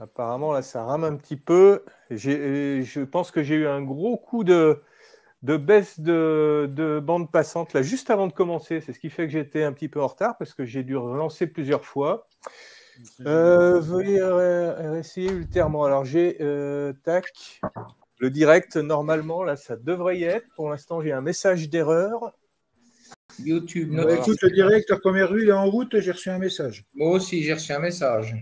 Apparemment, là, ça rame un petit peu. Je pense que j'ai eu un gros coup de, baisse de, bande passante là juste avant de commencer. C'est ce qui fait que j'étais un petit peu en retard parce que j'ai dû relancer plusieurs fois. Euh, veuillez essayer ultérieurement. Alors j'ai euh, tac le direct normalement là ça devrait y être. Pour l'instant j'ai un message d'erreur. YouTube. Notre... Bah, écoute le direct la première rue est en route. J'ai reçu un message. Moi aussi j'ai reçu un message.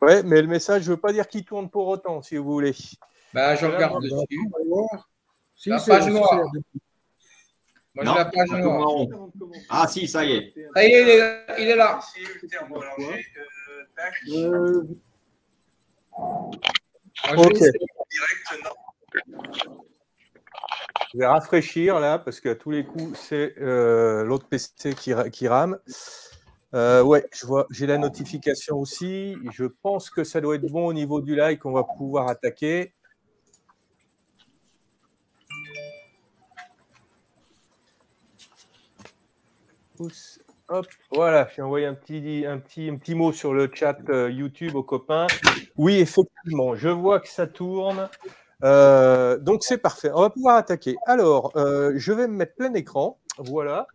Ouais, mais le message, je veux pas dire qu'il tourne pour autant, si vous voulez. Bah, je regarde dessus. Si, la page noire. non, la page noire. Ah, si, ça y est. Ça y est, il est là. Je vais rafraîchir là parce que tous les coups c'est euh, l'autre PC qui, qui rame. Oui, euh, ouais, j'ai la notification aussi. Je pense que ça doit être bon au niveau du like. On va pouvoir attaquer. voilà, j'ai envoyé un petit, un, petit, petit mot sur le chat euh, YouTube aux copains. Oui, effectivement, je vois que ça tourne. Euh, donc c'est parfait, on va pouvoir attaquer. Alors, je vais me mettre plein écran. Voilà.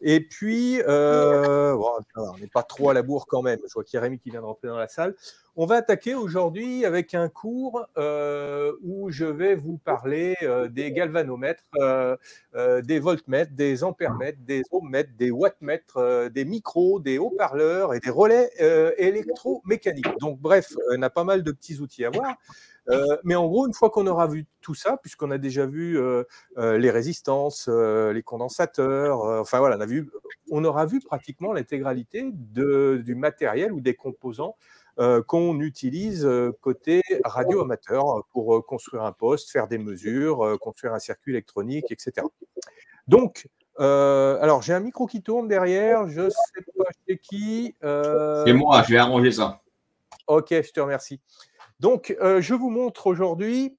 Et puis, euh, on n'est pas trop à la bourre quand même. Je vois qu'il y a Rémi qui vient de rentrer dans la salle. On va attaquer aujourd'hui avec un cours euh, où je vais vous parler euh, des galvanomètres, des voltmètres, des ampèremètres, des ohmmètres, des wattmètres, des micros, des haut-parleurs et des relais électromécaniques. Donc, bref, on a pas mal de petits outils à voir. Euh, mais en gros, une fois qu'on aura vu tout ça, puisqu'on a déjà vu euh, euh, les résistances, les condensateurs, enfin voilà, on, vu, on aura vu pratiquement l'intégralité du matériel ou des composants qu'on utilise côté radio amateur pour construire un poste, faire des mesures, construire un circuit électronique, etc. Donc, alors j'ai un micro qui tourne derrière, je ne sais pas chez qui. C'est moi, je vais arranger ça. Ok, je te remercie. Donc, euh, je vous montre aujourd'hui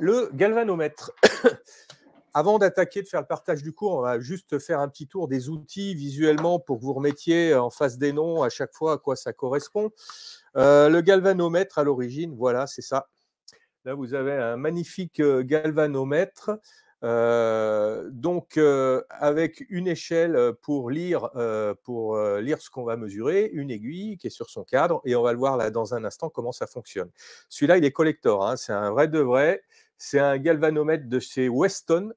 le galvanomètre. Avant d'attaquer, de faire le partage du cours, on va juste faire un petit tour des outils visuellement pour que vous remettiez euh, en face des noms à chaque fois à quoi ça correspond. Euh, le galvanomètre à l'origine, voilà, c'est ça. Là, vous avez un magnifique galvanomètre euh, donc, euh, avec une échelle euh, pour lire, pour lire ce qu'on va mesurer, une aiguille qui est sur son cadre, et on va le voir là dans un instant comment ça fonctionne. Celui-là, il est collector, hein, c'est un vrai de vrai, c'est un galvanomètre de chez Weston,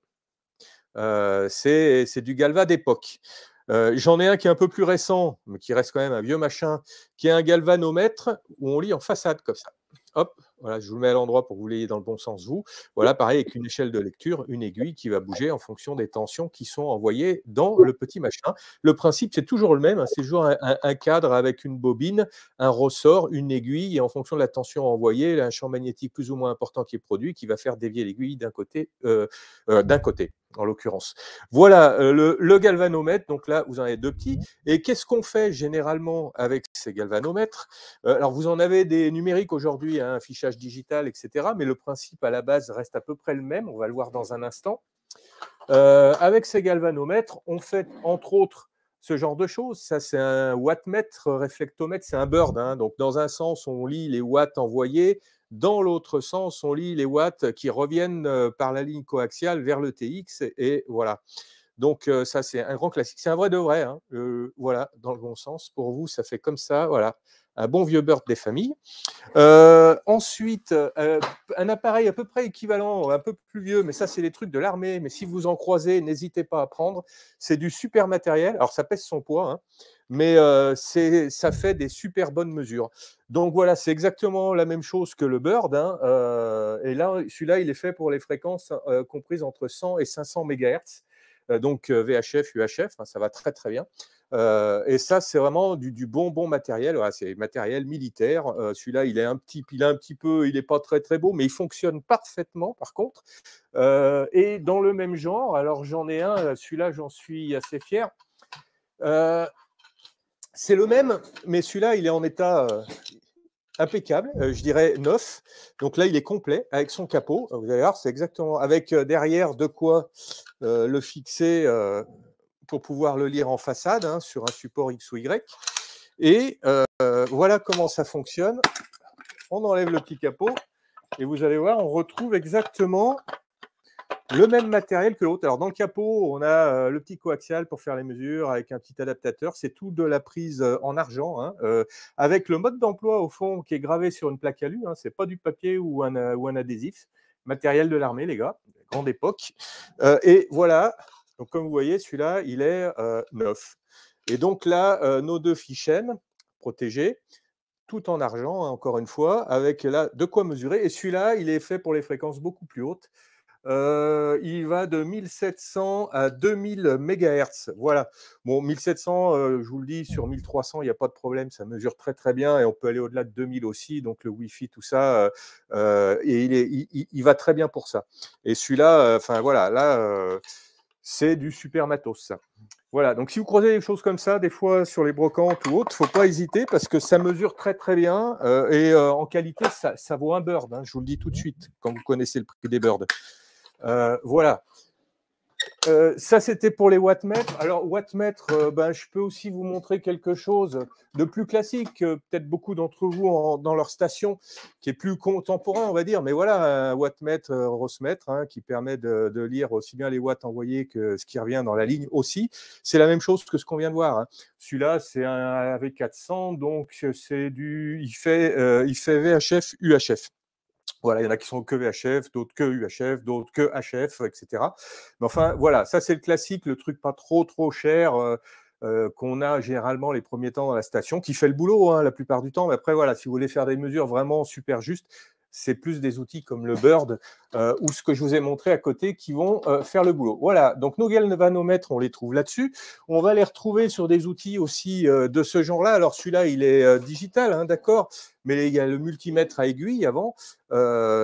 c'est du galva d'époque. J'en ai un qui est un peu plus récent, mais qui reste quand même un vieux machin, qui est un galvanomètre où on lit en façade comme ça. Hop, voilà, je vous le mets à l'endroit pour que vous l'ayez dans le bon sens, vous. Voilà, pareil, avec une échelle de lecture, une aiguille qui va bouger en fonction des tensions qui sont envoyées dans le petit machin. Le principe, c'est toujours le même. Hein, c'est toujours un, cadre avec une bobine, un ressort, une aiguille, et en fonction de la tension envoyée, il y a un champ magnétique plus ou moins important qui est produit, qui va faire dévier l'aiguille d'un côté, euh, euh, d'un côté, en l'occurrence. Voilà euh, le, galvanomètre. Donc là, vous en avez deux petits. Et qu'est-ce qu'on fait généralement avec ces galvanomètres Alors, vous en avez des numériques aujourd'hui, un hein, digital, etc. Mais le principe à la base reste à peu près le même, on va le voir dans un instant. Euh, avec ces galvanomètres, on fait entre autres ce genre de choses. Ça, c'est un wattmètre, euh, réflectomètre, c'est un bird. Hein. Donc, dans un sens, on lit les watts envoyés. Dans l'autre sens, on lit les watts qui reviennent euh, par la ligne coaxiale vers le TX. Et voilà. Donc, ça, c'est un grand classique. C'est un vrai de vrai. Hein. voilà, dans le bon sens. Pour vous, ça fait comme ça. Voilà un bon vieux bird des familles. Euh, ensuite, euh, un appareil à peu près équivalent, un peu plus vieux, mais ça, c'est les trucs de l'armée. Mais si vous en croisez, n'hésitez pas à prendre. C'est du super matériel. Alors, ça pèse son poids, hein, mais euh, ça fait des super bonnes mesures. Donc, voilà, c'est exactement la même chose que le bird. Hein, et là, celui-là, il est fait pour les fréquences comprises entre 100 et 500 MHz. donc, VHF, UHF, hein, ça va très, très bien. Euh, et ça, c'est vraiment du, bon bon matériel. c'est matériel militaire. Euh, celui-là, il est un petit, il un petit peu, il n'est pas très très beau, mais il fonctionne parfaitement par contre. Euh, et dans le même genre, alors j'en ai un. Celui-là, j'en suis assez fier. c'est le même, mais celui-là, il est en état impeccable, je dirais neuf. Donc là, il est complet avec son capot. Vous allez voir, c'est exactement avec derrière de quoi le fixer pour pouvoir le lire en façade hein, sur un support X ou Y. Et euh, voilà comment ça fonctionne. On enlève le petit capot et vous allez voir, on retrouve exactement le même matériel que l'autre. Alors dans le capot, on a euh, le petit coaxial pour faire les mesures avec un petit adaptateur. C'est tout de la prise euh, en argent, hein, avec le mode d'emploi au fond qui est gravé sur une plaque alu. Hein, Ce n'est pas du papier ou un, adhésif. Matériel de l'armée, les gars, grande époque. et voilà, donc, comme vous voyez, celui-là, il est euh, neuf. Et donc là, euh, nos deux fiches protégées, tout en argent, hein, encore une fois, avec là de quoi mesurer. Et celui-là, il est fait pour les fréquences beaucoup plus hautes. Euh, il va de 1700 à 2000 MHz. Voilà. Bon, 1700, je vous le dis, sur 1300, il n'y a pas de problème, ça mesure très très bien et on peut aller au-delà de 2000 aussi, donc le Wi-Fi, tout ça, et il, est, il, il, va très bien pour ça. Et celui-là, enfin voilà, là, c'est du super matos. Voilà, donc si vous croisez des choses comme ça, des fois sur les brocantes ou autres, faut pas hésiter parce que ça mesure très très bien euh, et euh, en qualité, ça, vaut un bird, hein, je vous le dis tout de suite quand vous connaissez le prix des birds. Euh, voilà, euh, ça, c'était pour les wattmètres. Alors, wattmètre, euh, ben, je peux aussi vous montrer quelque chose de plus classique, euh, peut-être beaucoup d'entre vous dans leur station, qui est plus contemporain, on va dire. Mais voilà, un wattmètre, rossmètre, hein, qui permet de, lire aussi bien les watts envoyés que ce qui revient dans la ligne aussi. C'est la même chose que ce qu'on vient de voir. Hein. Celui-là, c'est un AV400, donc c'est du, il fait, il fait VHF, UHF. Voilà, il y en a qui sont que VHF, d'autres que UHF, d'autres que HF, etc. Mais enfin, voilà, ça c'est le classique, le truc pas trop trop cher. Euh, euh, qu'on a généralement les premiers temps dans la station, qui fait le boulot hein, la plupart du temps. Mais après, voilà, si vous voulez faire des mesures vraiment super justes, c'est plus des outils comme le Bird euh, ou ce que je vous ai montré à côté qui vont euh, faire le boulot. Voilà, donc nos galvanomètres, on les trouve là-dessus. On va les retrouver sur des outils aussi euh, de ce genre-là. Alors celui-là, il est digital, hein, d'accord, mais il y a le multimètre à aiguille avant.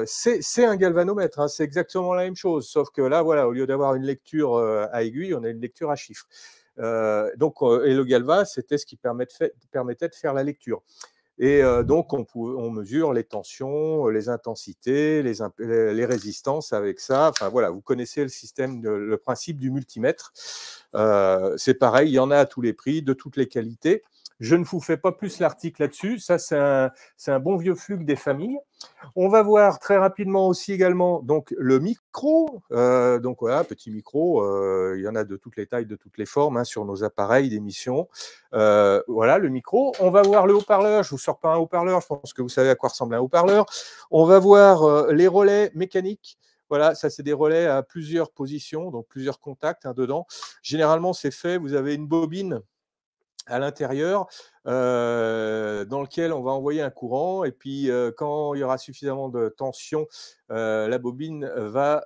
c'est un galvanomètre, hein, c'est exactement la même chose, sauf que là, voilà, au lieu d'avoir une lecture à aiguille, on a une lecture à chiffres. donc, et le Galva, c'était ce qui permettait de faire la lecture. Et euh, donc, on, mesure les tensions, euh, les intensités, les, résistances avec ça. Enfin, voilà, vous connaissez le système, le principe du multimètre. Euh, c'est pareil, il y en a à tous les prix, de toutes les qualités. Je ne vous fais pas plus l'article là-dessus. Ça, c'est un, bon vieux flux des familles. On va voir très rapidement aussi également donc le micro. Euh, donc voilà, petit micro. Euh, il y en a de toutes les tailles, de toutes les formes hein, sur nos appareils d'émission. Euh, voilà le micro. On va voir le haut-parleur. Je vous sors pas un haut-parleur. Je pense que vous savez à quoi ressemble un haut-parleur. On va voir les relais mécaniques. Voilà, ça c'est des relais à plusieurs positions, donc plusieurs contacts hein, dedans. Généralement, c'est fait. Vous avez une bobine à l'intérieur euh, dans lequel on va envoyer un courant et puis euh, quand il y aura suffisamment de tension, euh, la bobine va,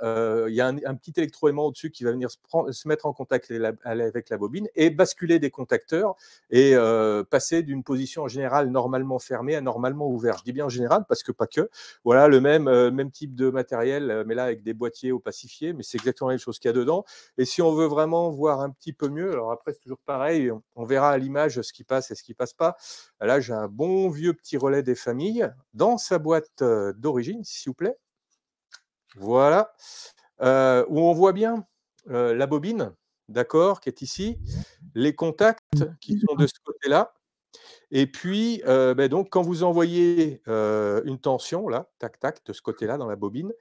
il y a un, petit électroaimant au-dessus qui va venir se, mettre en contact avec la bobine et basculer des contacteurs et passer d'une position en général normalement fermée à normalement ouverte. Je dis bien en général parce que pas que. Voilà le même même type de matériel, mais là avec des boîtiers opacifiés, mais c'est exactement la même chose qu'il y a dedans. Et si on veut vraiment voir un petit peu mieux, alors après c'est toujours pareil, on, on verra à l'image ce qui passe et ce qui passe pas. Là, j'ai un bon vieux petit relais des familles dans sa boîte euh, d'origine, s'il vous plaît. Voilà. Euh, où on voit bien euh, la bobine, d'accord, qui est ici, les contacts qui sont de ce côté-là. Et puis, ben donc, quand vous envoyez une tension, là, tac, tac, de ce côté-là dans la bobine,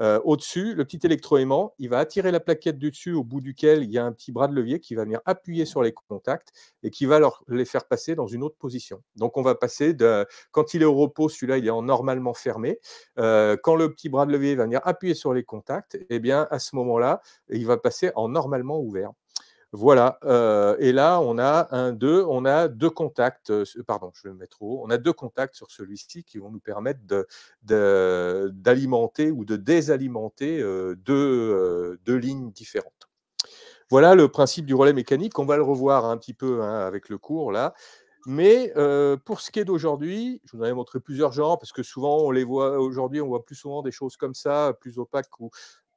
euh, au-dessus, le petit électroaimant, il va attirer la plaquette du dessus au bout duquel il y a un petit bras de levier qui va venir appuyer sur les contacts et qui va leur, les faire passer dans une autre position. Donc on va passer de, quand il est au repos, celui-là il est en normalement fermé. Euh, quand le petit bras de levier va venir appuyer sur les contacts, eh bien à ce moment-là, il va passer en normalement ouvert. Voilà. et là, on a un, deux, on a deux contacts. pardon, je vais me mettre haut. On a deux contacts sur celui-ci qui vont nous permettre d'alimenter de, ou de désalimenter deux, lignes différentes. Voilà le principe du relais mécanique. On va le revoir un petit peu hein, avec le cours là. Mais pour ce qui est d'aujourd'hui, je vous en ai montré plusieurs genres parce que souvent on les voit aujourd'hui, on voit plus souvent des choses comme ça, plus opaques ou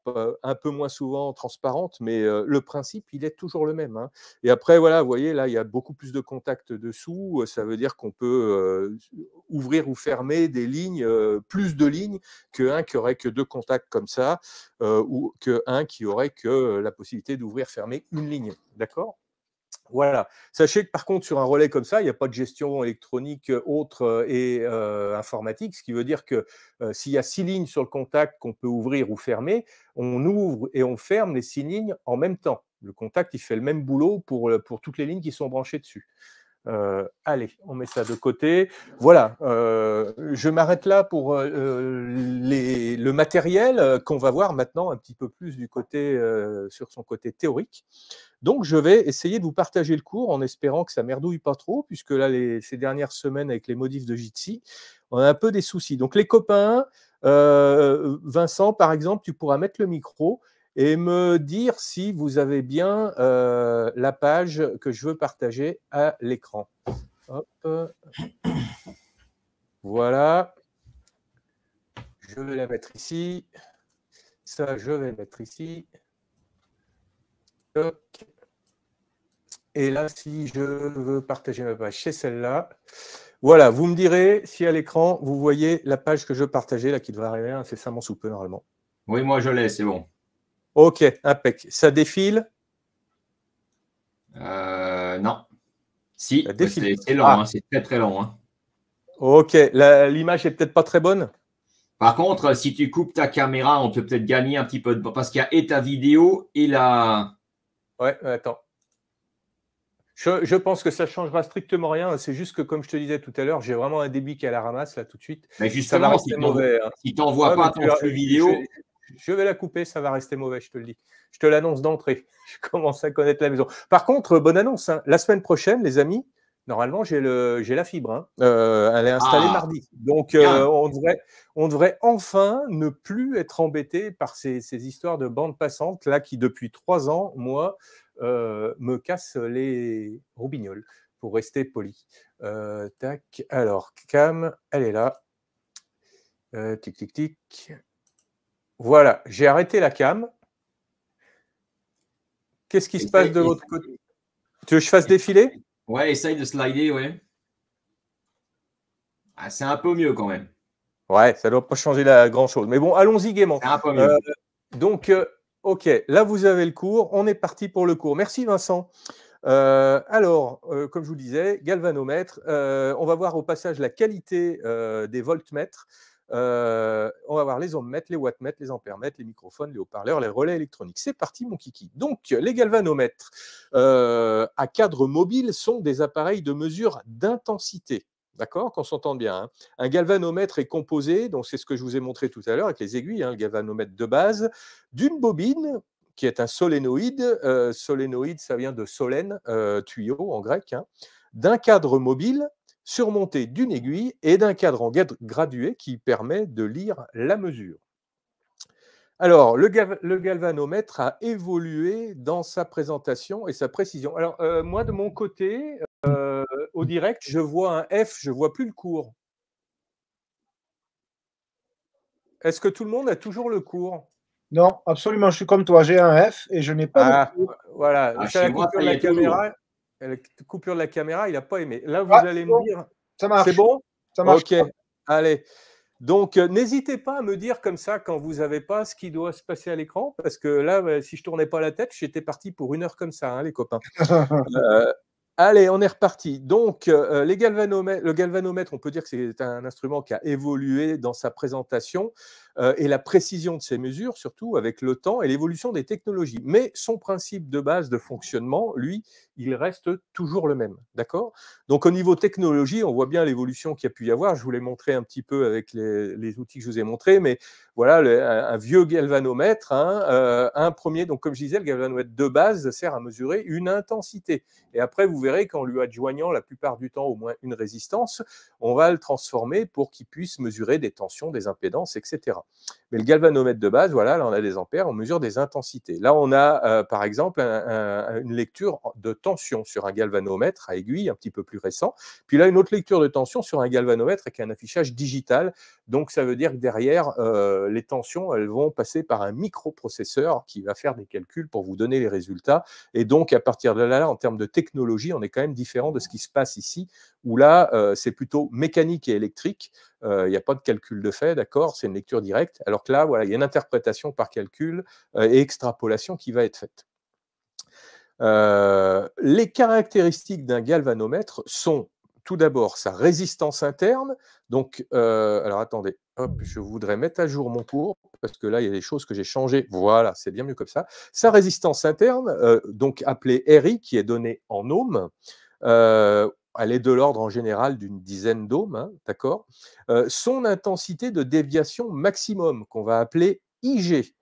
euh, un peu moins souvent transparente, mais euh, le principe, il est toujours le même. Hein. Et après, voilà, vous voyez, là, il y a beaucoup plus de contacts dessous. Euh, ça veut dire qu'on peut ouvrir ou fermer des lignes, plus de lignes qu'un qui aurait que deux contacts comme ça, ou qu'un qui aurait que la possibilité d'ouvrir, fermer une ligne. D'accord voilà. Sachez que par contre, sur un relais comme ça, il n'y a pas de gestion électronique euh, autre euh, et euh, informatique, ce qui veut dire que s'il y a six lignes sur le contact qu'on peut ouvrir ou fermer, on ouvre et on ferme les six lignes en même temps. Le contact, il fait le même boulot pour, pour toutes les lignes qui sont branchées dessus. Euh, allez, on met ça de côté. Voilà, euh, je m'arrête là pour euh, le matériel qu'on va voir maintenant un petit peu plus du côté, sur son côté théorique. Donc, je vais essayer de vous partager le cours en espérant que ça merdouille pas trop, puisque là, ces dernières semaines avec les modifs de Jitsi, on a un peu des soucis. Donc, les copains, Vincent, par exemple, tu pourras mettre le micro et me dire si vous avez bien euh, la page que je veux partager à l'écran. Voilà. Je vais la mettre ici. Ça, je vais la mettre ici. Et là, si je veux partager ma page, c'est celle-là. Voilà, vous me direz si à l'écran, vous voyez la page que je veux partager, là, qui devrait arriver incessamment hein, sous peu, normalement. Oui, moi, je l'ai, c'est bon. Ok, impec. Ça défile euh, Non. Si, c'est long, ah. hein, c'est très très long. Hein. Ok, l'image est peut-être pas très bonne. Par contre, si tu coupes ta caméra, on peut peut-être gagner un petit peu de parce qu'il y a et ta vidéo et la. Ouais, attends. Je, pense que ça ne changera strictement rien. C'est juste que, comme je te disais tout à l'heure, j'ai vraiment un débit qui est à la ramasse là tout de suite. Mais justement, ça va si hein. tu n'envoies pas ton flux vidéo, je vais la couper, ça va rester mauvais, je te le dis. Je te l'annonce d'entrée. Je commence à connaître la maison. Par contre, bonne annonce, hein. la semaine prochaine, les amis, normalement, j'ai la fibre. Hein. Euh, elle est installée ah. mardi. Donc, euh, on, devrait, on devrait enfin ne plus être embêté par ces, histoires de bandes passantes, là, qui depuis trois ans, moi, euh, me cassent les roubignoles, pour rester poli. tac. Alors, Cam, elle est là. tic, tic, tic. Voilà, j'ai arrêté la cam. Qu'est-ce qui se passe de l'autre côté Tu veux que je fasse défiler Ouais, essaye de slider, ouais. Ah, c'est un peu mieux quand même. Ouais, ça ne doit pas changer la grand-chose. Mais bon, allons-y gaiement. Un peu mieux. Euh, donc, euh, OK, là, vous avez le cours. On est parti pour le cours. Merci, Vincent. Euh, alors, comme je vous disais, galvanomètre, on va voir au passage la qualité des voltmètres on va voir les ohmmètres, les wattmètres, les ampèremètres, les microphones, les haut-parleurs, les relais électroniques. C'est parti, mon kiki. Donc, les galvanomètres à cadre mobile sont des appareils de mesure d'intensité. D'accord Qu'on s'entende bien. Hein. Un galvanomètre est composé, donc c'est ce que je vous ai montré tout à l'heure avec les aiguilles, hein, le galvanomètre de base, d'une bobine qui est un solénoïde. solénoïde, ça vient de solène, tuyau en grec. Hein, d'un cadre mobile surmonté d'une aiguille et d'un cadran gradué qui permet de lire la mesure. Alors, le, galvanomètre a évolué dans sa présentation et sa précision. Alors, euh, moi, de mon côté, euh, au direct, je vois un F, je vois plus le cours. Est-ce que tout le monde a toujours le cours Non, absolument, je suis comme toi, j'ai un F et je n'ai pas le ah, cours. Voilà, ah, la, la caméra la coupure de la caméra, il n'a pas aimé. Là, vous ah, allez me dire. Ça marche. C'est bon Ça marche. Ok, allez. Donc, euh, n'hésitez pas à me dire comme ça quand vous n'avez pas ce qui doit se passer à l'écran, parce que là, euh, si je tournais pas la tête, j'étais parti pour une heure comme ça, hein, les copains. Euh, allez, on est reparti. Donc, le galvanomètre, on peut dire que c'est un instrument qui a évolué dans sa présentation. Euh, et la précision de ces mesures, surtout avec le temps et l'évolution des technologies. Mais son principe de base de fonctionnement, lui, il reste toujours le même. D'accord Donc au niveau technologie, on voit bien l'évolution qu'il y a pu y avoir. Je vous l'ai montré un petit peu avec les, outils que je vous ai montrés, mais voilà, un, vieux galvanomètre, hein, euh, un premier, donc comme je disais, le galvanomètre de base sert à mesurer une intensité. Et après, vous verrez qu'en lui adjoignant la plupart du temps au moins une résistance, on va le transformer pour qu'il puisse mesurer des tensions, des impédances, etc. Mais le galvanomètre de base, voilà, là on a des ampères, on mesure des intensités. Là on a euh, par exemple une lecture de tension sur un galvanomètre à aiguille, un petit peu plus récent. Puis là une autre lecture de tension sur un galvanomètre avec un affichage digital. Donc ça veut dire que derrière, euh, les tensions, elles vont passer par un microprocesseur qui va faire des calculs pour vous donner les résultats. Et donc à partir de là, en termes de technologie, on est quand même différent de ce qui se passe ici, où là euh, c'est plutôt mécanique et électrique. Euh, il n'y a pas de calcul de fait, d'accord C'est une lecture directe. Alors que là, voilà, il y a une interprétation par calcul euh, et extrapolation qui va être faite. Euh, les caractéristiques d'un galvanomètre sont tout d'abord sa résistance interne. Donc, alors attendez, je voudrais mettre à jour mon cours parce que là, il y a des choses que j'ai changées. Voilà, c'est bien mieux comme ça. Sa résistance interne, donc appelée RI, qui est donnée en ohm elle est de l'ordre en général d'une dizaine d'ohms, hein, d'accord Son intensité de déviation maximum, qu'on va appeler IG,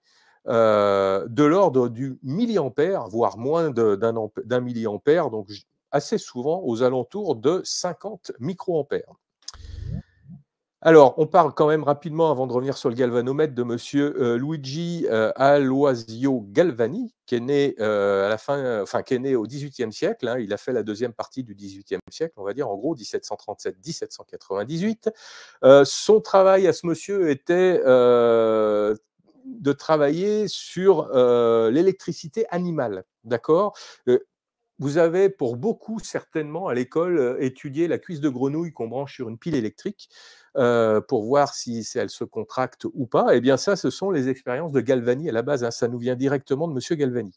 de l'ordre du milliampère, voire moins d'un milliampère, donc assez souvent aux alentours de 50 microampères. Alors, on parle quand même rapidement, avant de revenir sur le galvanomètre, de monsieur euh, Luigi euh, Aloisio Galvani, qui est né, euh, à la fin, enfin, né au XVIIIe siècle. Hein. il a fait la deuxième partie du XVIIIe siècle, on va dire, en gros, 1737-1798. son travail à ce monsieur était de travailler sur l'électricité animale. D'accord vous avez pour beaucoup certainement à l'école euh, étudié la cuisse de grenouille qu'on branche sur une pile électrique euh, pour voir si, elle se contracte ou pas. Eh bien ça, ce sont les expériences de Galvani à la base. Hein. ça nous vient directement de Monsieur Galvani.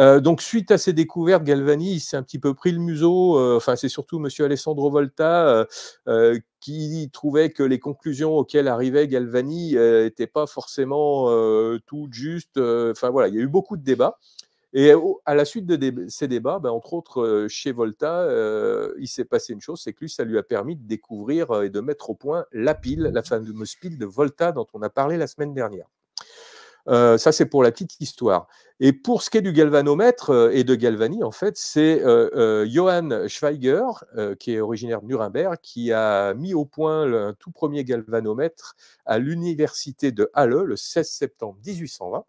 Euh, donc suite à ces découvertes, Galvani s'est un petit peu pris le museau. enfin, c'est surtout Monsieur Alessandro Volta qui trouvait que les conclusions auxquelles arrivait Galvani n'étaient pas forcément toutes justes. Enfin voilà, il y a eu beaucoup de débats. Et à la suite de ces débats, ben, entre autres euh, chez Volta, euh, il s'est passé une chose, c'est que lui, ça lui a permis de découvrir euh, et de mettre au point la pile, la mmh. fameuse pile de Volta dont on a parlé la semaine dernière. ça, c'est pour la petite histoire. Et pour ce qui est du galvanomètre et de Galvani, en fait, c'est Johann Schweiger, qui est originaire de Nuremberg, qui a mis au point le, un tout premier galvanomètre à l'université de Halle le 16 septembre 1820.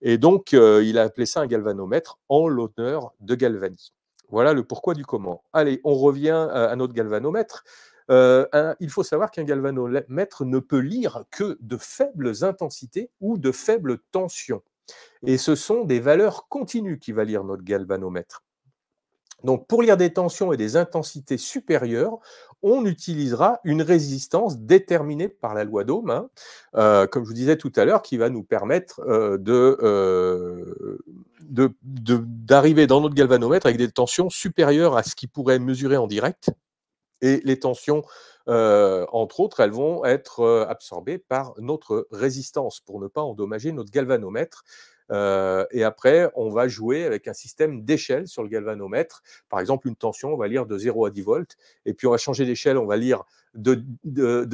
Et donc, euh, il a appelé ça un galvanomètre en l'honneur de Galvani. Voilà le pourquoi du comment. Allez, on revient euh, à, notre galvanomètre. Euh, il faut savoir qu'un galvanomètre ne peut lire que de faibles intensités ou de faibles tensions. Et ce sont des valeurs continues qui va lire notre galvanomètre. Donc pour lire des tensions et des intensités supérieures, on utilisera une résistance déterminée par la loi d'Ohm, hein, euh, comme je vous disais tout à l'heure, qui va nous permettre euh, euh, d'arriver dans notre galvanomètre avec des tensions supérieures à ce qui pourrait mesurer en direct. Et les tensions, entre autres, elles vont être absorbées par notre résistance pour ne pas endommager notre galvanomètre. Euh, et après, on va jouer avec un système d'échelle sur le galvanomètre. Par exemple, une tension, on va lire de 0 à 10 volts. Et puis, on va changer d'échelle, on va lire de,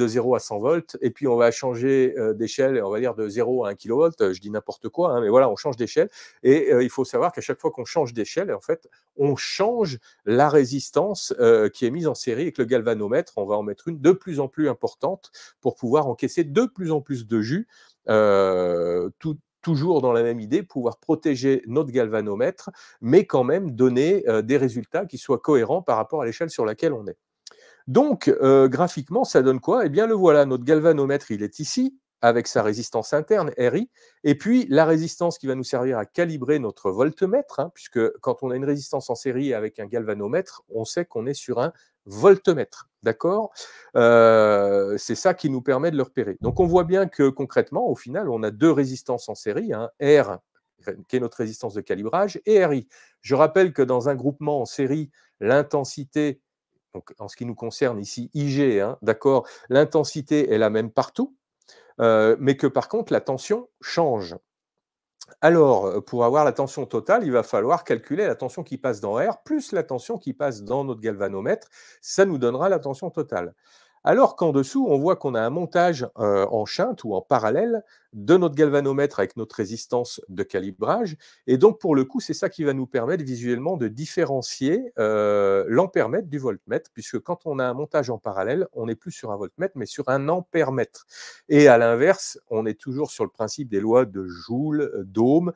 0 à 100 volts. Et puis, on va changer euh, d'échelle, on va lire de 0 à 1 kV. Euh, je dis n'importe quoi, hein, mais voilà, on change d'échelle. Et il faut savoir qu'à chaque fois qu'on change d'échelle, en fait, on change la résistance qui est mise en série avec le galvanomètre. On va en mettre une de plus en plus importante pour pouvoir encaisser de plus en plus de jus. tout, toujours dans la même idée, pouvoir protéger notre galvanomètre, mais quand même donner euh, des résultats qui soient cohérents par rapport à l'échelle sur laquelle on est. Donc, euh, graphiquement, ça donne quoi Eh bien, le voilà, notre galvanomètre, il est ici, avec sa résistance interne, RI, et puis la résistance qui va nous servir à calibrer notre voltmètre, hein, puisque quand on a une résistance en série avec un galvanomètre, on sait qu'on est sur un voltmètre. D'accord euh, C'est ça qui nous permet de le repérer. Donc on voit bien que concrètement, au final, on a deux résistances en série, hein, R qui est notre résistance de calibrage, et RI. Je rappelle que dans un groupement en série, l'intensité, donc en ce qui nous concerne ici, IG, hein, d'accord, l'intensité est la même partout, euh, mais que par contre la tension change. Alors, euh, pour avoir la tension totale, il va falloir calculer la tension qui passe dans R plus la tension qui passe dans notre galvanomètre. Ça nous donnera la tension totale. Alors qu'en dessous, on voit qu'on a un montage euh, en chinte ou en parallèle de notre galvanomètre avec notre résistance de calibrage. Et donc, pour le coup, c'est ça qui va nous permettre visuellement de différencier euh, l'ampèremètre du voltmètre, puisque quand on a un montage en parallèle, on n'est plus sur un voltmètre, mais sur un ampèremètre. Et à l'inverse, on est toujours sur le principe des lois de Joule, euh, d'Ohm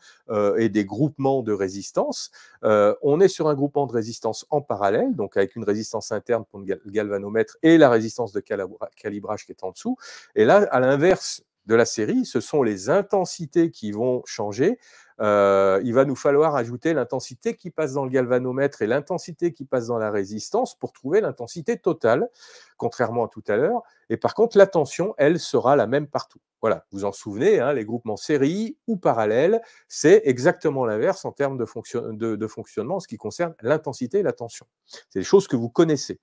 et des groupements de résistance. on est sur un groupement de résistance en parallèle, donc avec une résistance interne pour le galvanomètre et la résistance de calibrage qui est en dessous. Et là, à l'inverse de la série, ce sont les intensités qui vont changer. Euh, il va nous falloir ajouter l'intensité qui passe dans le galvanomètre et l'intensité qui passe dans la résistance pour trouver l'intensité totale, contrairement à tout à l'heure. Et par contre, la tension, elle, sera la même partout. Voilà, vous en souvenez, hein, les groupements série ou parallèles, c'est exactement l'inverse en termes de, de, fonctionnement en ce qui concerne l'intensité et la tension. C'est des choses que vous connaissez.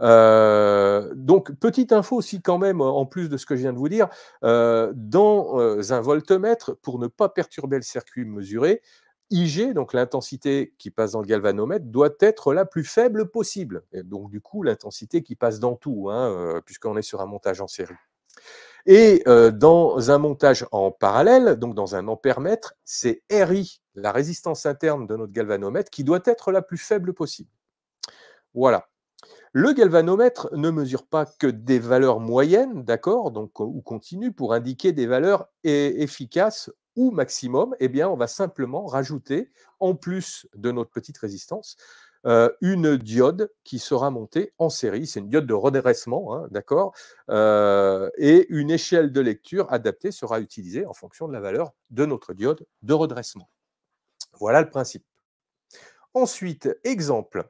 Euh, donc, petite info aussi quand même, en plus de ce que je viens de vous dire, euh, dans un voltmètre, pour ne pas perturber le circuit mesurer, IG, donc l'intensité qui passe dans le galvanomètre, doit être la plus faible possible. Et donc du coup, l'intensité qui passe dans tout, hein, euh, puisqu'on est sur un montage en série. Et euh, dans un montage en parallèle, donc dans un ampèremètre, c'est RI, la résistance interne de notre galvanomètre, qui doit être la plus faible possible. Voilà. Le galvanomètre ne mesure pas que des valeurs moyennes, d'accord, donc ou continues, pour indiquer des valeurs efficaces ou maximum, eh bien, on va simplement rajouter, en plus de notre petite résistance, euh, une diode qui sera montée en série. C'est une diode de redressement, hein, d'accord euh, Et une échelle de lecture adaptée sera utilisée en fonction de la valeur de notre diode de redressement. Voilà le principe. Ensuite, exemple.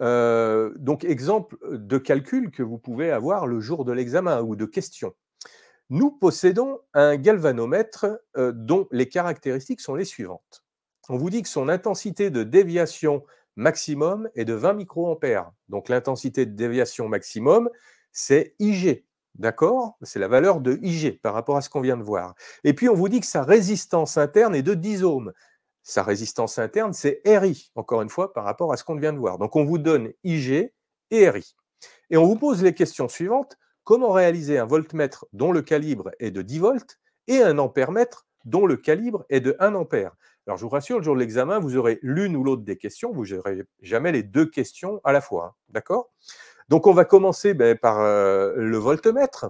Euh, donc, exemple de calcul que vous pouvez avoir le jour de l'examen ou de question nous possédons un galvanomètre euh, dont les caractéristiques sont les suivantes. On vous dit que son intensité de déviation maximum est de 20 microampères. Donc l'intensité de déviation maximum, c'est IG. D'accord C'est la valeur de IG par rapport à ce qu'on vient de voir. Et puis on vous dit que sa résistance interne est de 10 ohms. Sa résistance interne, c'est RI, encore une fois, par rapport à ce qu'on vient de voir. Donc on vous donne IG et RI. Et on vous pose les questions suivantes. Comment réaliser un voltmètre dont le calibre est de 10 volts et un ampèremètre dont le calibre est de 1 ampère Alors, je vous rassure, le jour de l'examen, vous aurez l'une ou l'autre des questions, vous n'aurez jamais les deux questions à la fois. Hein, d'accord Donc, on va commencer ben, par euh, le voltmètre.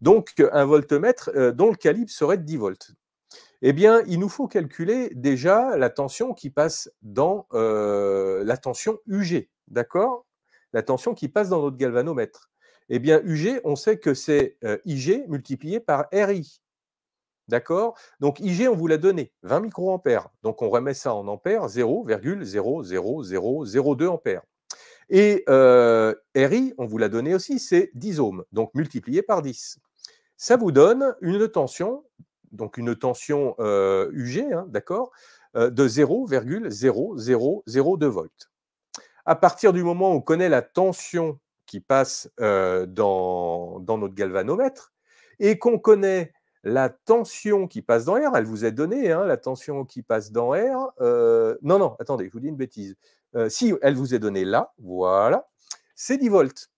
Donc, un voltmètre euh, dont le calibre serait de 10 volts. Eh bien, il nous faut calculer déjà la tension qui passe dans euh, la tension UG, d'accord La tension qui passe dans notre galvanomètre. Eh bien, UG, on sait que c'est euh, IG multiplié par RI. D'accord Donc, IG, on vous l'a donné, 20 microampères. Donc, on remet ça en ampères, 0,00002 ampères. Et euh, RI, on vous l'a donné aussi, c'est 10 ohms, donc multiplié par 10. Ça vous donne une tension, donc une tension UG, euh, hein, d'accord, de 0,0002 volts. À partir du moment où on connaît la tension qui passe dans, notre galvanomètre et qu'on connaît la tension qui passe dans R, elle vous est donnée, hein, la tension qui passe dans R. non, non, attendez, je vous dis une bêtise. si elle vous est donnée là, voilà, c'est 10 volts.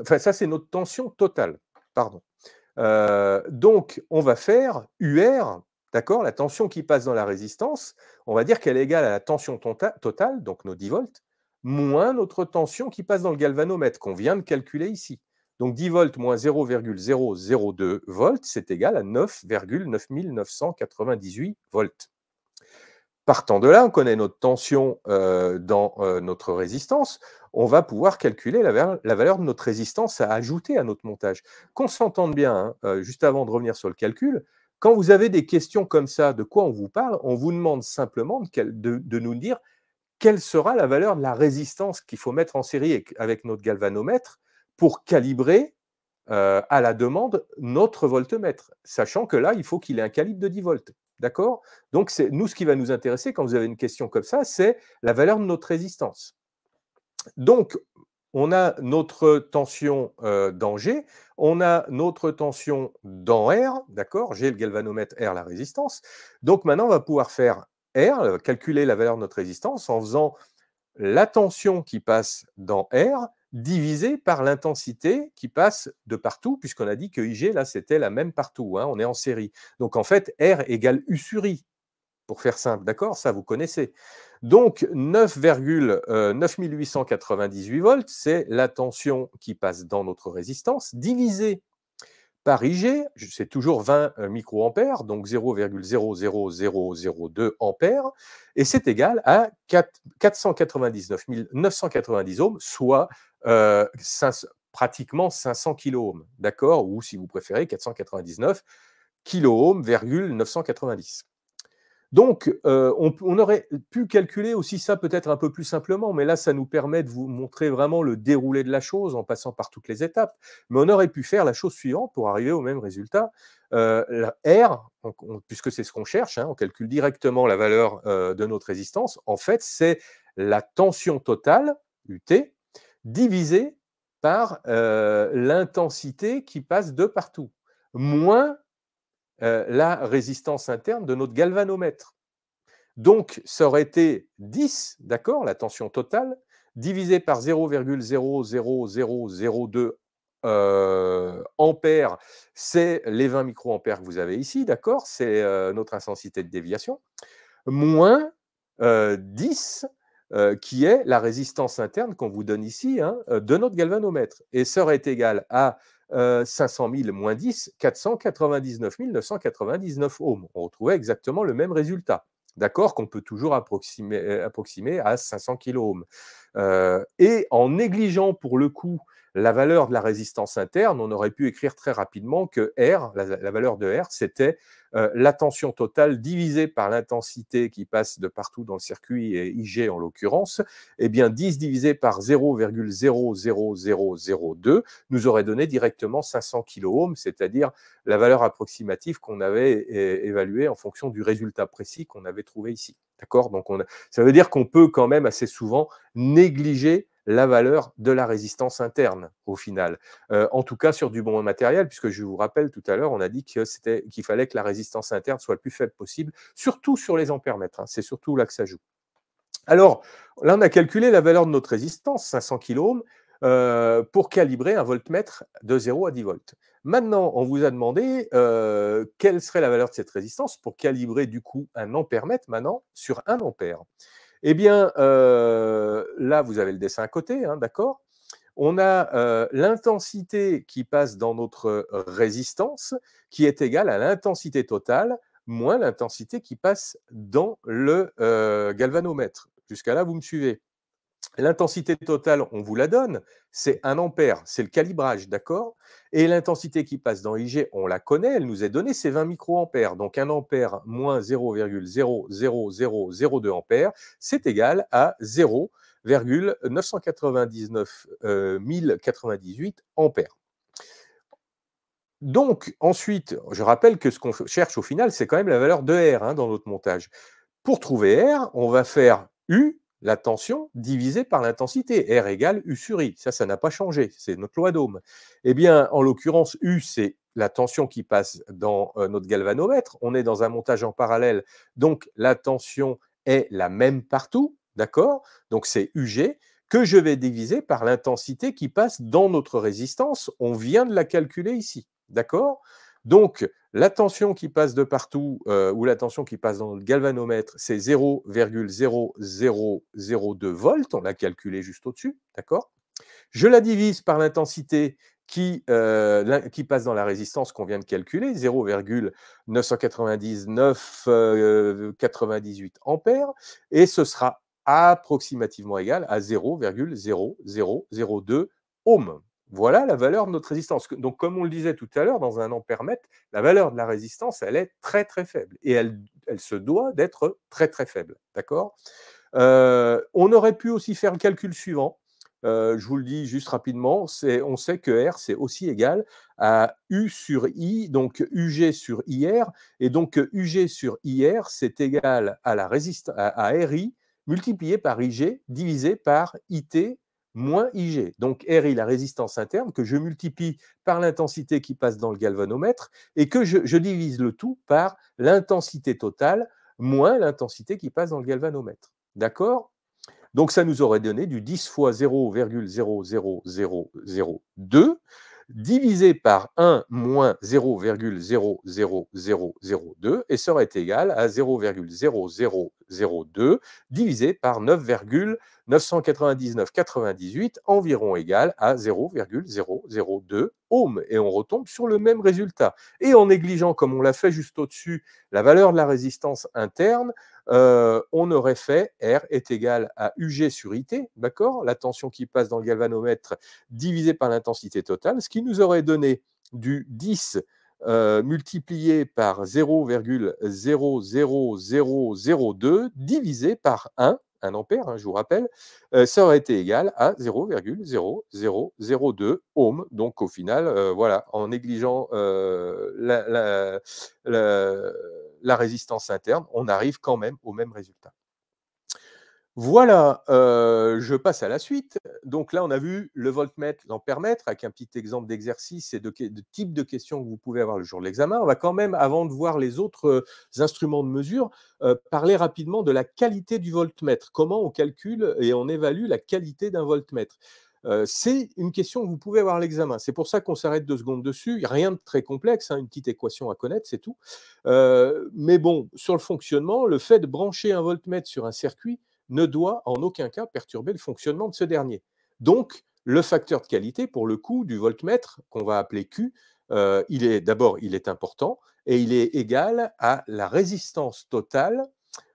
Enfin, ça, c'est notre tension totale. Pardon. donc, on va faire UR, d'accord La tension qui passe dans la résistance, on va dire qu'elle est égale à la tension totale, donc nos 10 volts, moins notre tension qui passe dans le galvanomètre qu'on vient de calculer ici. Donc 10 volts moins 0,002 volts, c'est égal à 9,9998 volts. Partant de là, on connaît notre tension euh, dans euh, notre résistance, on va pouvoir calculer la, valeur de notre résistance à ajouter à notre montage. Qu'on s'entende bien, hein, euh, juste avant de revenir sur le calcul, quand vous avez des questions comme ça, de quoi on vous parle On vous demande simplement de nous dire quelle sera la valeur de la résistance qu'il faut mettre en série avec notre galvanomètre pour calibrer euh, à la demande notre voltmètre, sachant que là, il faut qu'il ait un calibre de 10 volts. D'accord Donc, nous, ce qui va nous intéresser quand vous avez une question comme ça, c'est la valeur de notre résistance. Donc, on a notre tension euh, dans G, on a notre tension dans R, d'accord J'ai le galvanomètre R, la résistance. Donc, maintenant, on va pouvoir faire R, euh, calculer la valeur de notre résistance en faisant la tension qui passe dans R divisée par l'intensité qui passe de partout, puisqu'on a dit que IG, là, c'était la même partout, hein, on est en série. Donc en fait, R égale U sur I, pour faire simple, d'accord Ça, vous connaissez. Donc 9,9898 euh, volts, c'est la tension qui passe dans notre résistance, divisée par IG, c'est toujours 20 euh, microampères, donc 0,00002 ampères, et c'est égal à 4, 499 990 ohms, soit euh, pratiquement 500 kiloohms, d'accord Ou si vous préférez, 499 990. Donc, euh, on, aurait pu calculer aussi ça peut-être un peu plus simplement, mais là, ça nous permet de vous montrer vraiment le déroulé de la chose en passant par toutes les étapes. Mais on aurait pu faire la chose suivante pour arriver au même résultat. Euh, R, puisque c'est ce qu'on cherche, hein, on calcule directement la valeur euh, de notre résistance. En fait, c'est la tension totale, UT, divisée par l'intensité qui passe de partout, moins euh, la résistance interne de notre galvanomètre. Donc, ça aurait été 10, d'accord, la tension totale, divisé par 0,00002 euh, ampères, c'est les 20 microampères que vous avez ici, d'accord C'est euh, notre intensité de déviation, moins 10, euh, qui est la résistance interne qu'on vous donne ici hein, de notre galvanomètre. Et ça aurait été égal à 500 euh, 000 moins 10, 499 999 ohms. On retrouvait exactement le même résultat. D'accord Qu'on peut toujours euh, approximer, à 500 kilo euh, et en négligeant pour le coup la valeur de la résistance interne, on aurait pu écrire très rapidement que R, la, valeur de R, c'était euh, la tension totale divisée par l'intensité qui passe de partout dans le circuit, et IG en l'occurrence, et eh bien 10 divisé par 0,00002 nous aurait donné directement 500 kOhm, c'est-à-dire la valeur approximative qu'on avait évaluée en fonction du résultat précis qu'on avait trouvé ici. D'accord Donc on, ça veut dire qu'on peut quand même assez souvent négliger la valeur de la résistance interne au final. Euh, en tout cas sur du bon matériel, puisque je vous rappelle tout à l'heure, on a dit qu'il fallait que la résistance interne soit le plus faible possible, surtout sur les ampères-mètres. Hein. c'est surtout là que ça joue. Alors là, on a calculé la valeur de notre résistance, 500 km, euh, pour calibrer un voltmètre de 0 à 10 volts. Maintenant, on vous a demandé euh, quelle serait la valeur de cette résistance pour calibrer du coup un ampère-mètre maintenant sur un ampère. Eh bien, euh, là, vous avez le dessin à côté, hein, d'accord on a euh, l'intensité qui passe dans notre résistance qui est égale à l'intensité totale moins l'intensité qui passe dans le euh, galvanomètre. Jusqu'à là, vous me suivez L'intensité totale, on vous la donne, c'est 1 ampère, c'est le calibrage, d'accord Et l'intensité qui passe dans IG, on la connaît, elle nous est donnée, c'est 20 microampères. Donc 1 ampère moins 0,00002 ampères, c'est égal à 0,999 euh, ampères. Donc ensuite, je rappelle que ce qu'on cherche au final, c'est quand même la valeur de R hein, dans notre montage. Pour trouver R, on va faire U la tension divisée par l'intensité. R égale U sur I. Ça, ça n'a pas changé. C'est notre loi d'Ohm. Eh bien, en l'occurrence, U, c'est la tension qui passe dans euh, notre galvanomètre. On est dans un montage en parallèle. Donc, la tension est la même partout. D'accord Donc, c'est UG que je vais diviser par l'intensité qui passe dans notre résistance. On vient de la calculer ici. D'accord donc, la tension qui passe de partout euh, ou la tension qui passe dans le galvanomètre, c'est 0,0002 volts. On l'a calculé juste au-dessus, d'accord Je la divise par l'intensité euh, qui, passe dans la résistance qu'on vient de calculer, 0,999,98 euh, ampères, et ce sera approximativement égal à 0,0002 ohms. Voilà la valeur de notre résistance. Donc, comme on le disait tout à l'heure, dans un ampère-mètre, la valeur de la résistance, elle est très très faible. Et elle, elle se doit d'être très très faible. D'accord euh, On aurait pu aussi faire le calcul suivant. Euh, je vous le dis juste rapidement, on sait que R, c'est aussi égal à U sur I, donc UG sur IR. Et donc UG sur IR, c'est égal à, la à RI multiplié par IG divisé par IT moins IG. Donc RI, la résistance interne, que je multiplie par l'intensité qui passe dans le galvanomètre et que je, divise le tout par l'intensité totale moins l'intensité qui passe dans le galvanomètre. D'accord Donc ça nous aurait donné du 10 fois 0,00002 divisé par 1 moins 0,00002 et été égal à 0,0002 divisé par 9,0002. 999,98 environ égal à 0,002 Ohm. Et on retombe sur le même résultat. Et en négligeant, comme on l'a fait juste au-dessus, la valeur de la résistance interne, euh, on aurait fait R est égal à UG sur IT, d'accord La tension qui passe dans le galvanomètre divisée par l'intensité totale, ce qui nous aurait donné du 10 euh, multiplié par 0,00002 divisé par 1 un ampère, hein, je vous rappelle, euh, ça aurait été égal à 0,0002 ohm. Donc au final, euh, voilà, en négligeant euh, la résistance interne, on arrive quand même au même résultat. Voilà, je passe à la suite. Donc là, on a vu le voltmètre, permettre avec un petit exemple d'exercice et de, type de questions que vous pouvez avoir le jour de l'examen. On va quand même, avant de voir les autres instruments de mesure, parler rapidement de la qualité du voltmètre. Comment on calcule et on évalue la qualité d'un voltmètre c'est une question que vous pouvez avoir à l'examen. C'est pour ça qu'on s'arrête deux secondes dessus. Rien de très complexe, hein, une petite équation à connaître, c'est tout. mais bon, sur le fonctionnement, le fait de brancher un voltmètre sur un circuit, ne doit en aucun cas perturber le fonctionnement de ce dernier. Donc, le facteur de qualité, pour le coup, du voltmètre, qu'on va appeler Q, euh, il est d'abord, il est important et il est égal à la résistance totale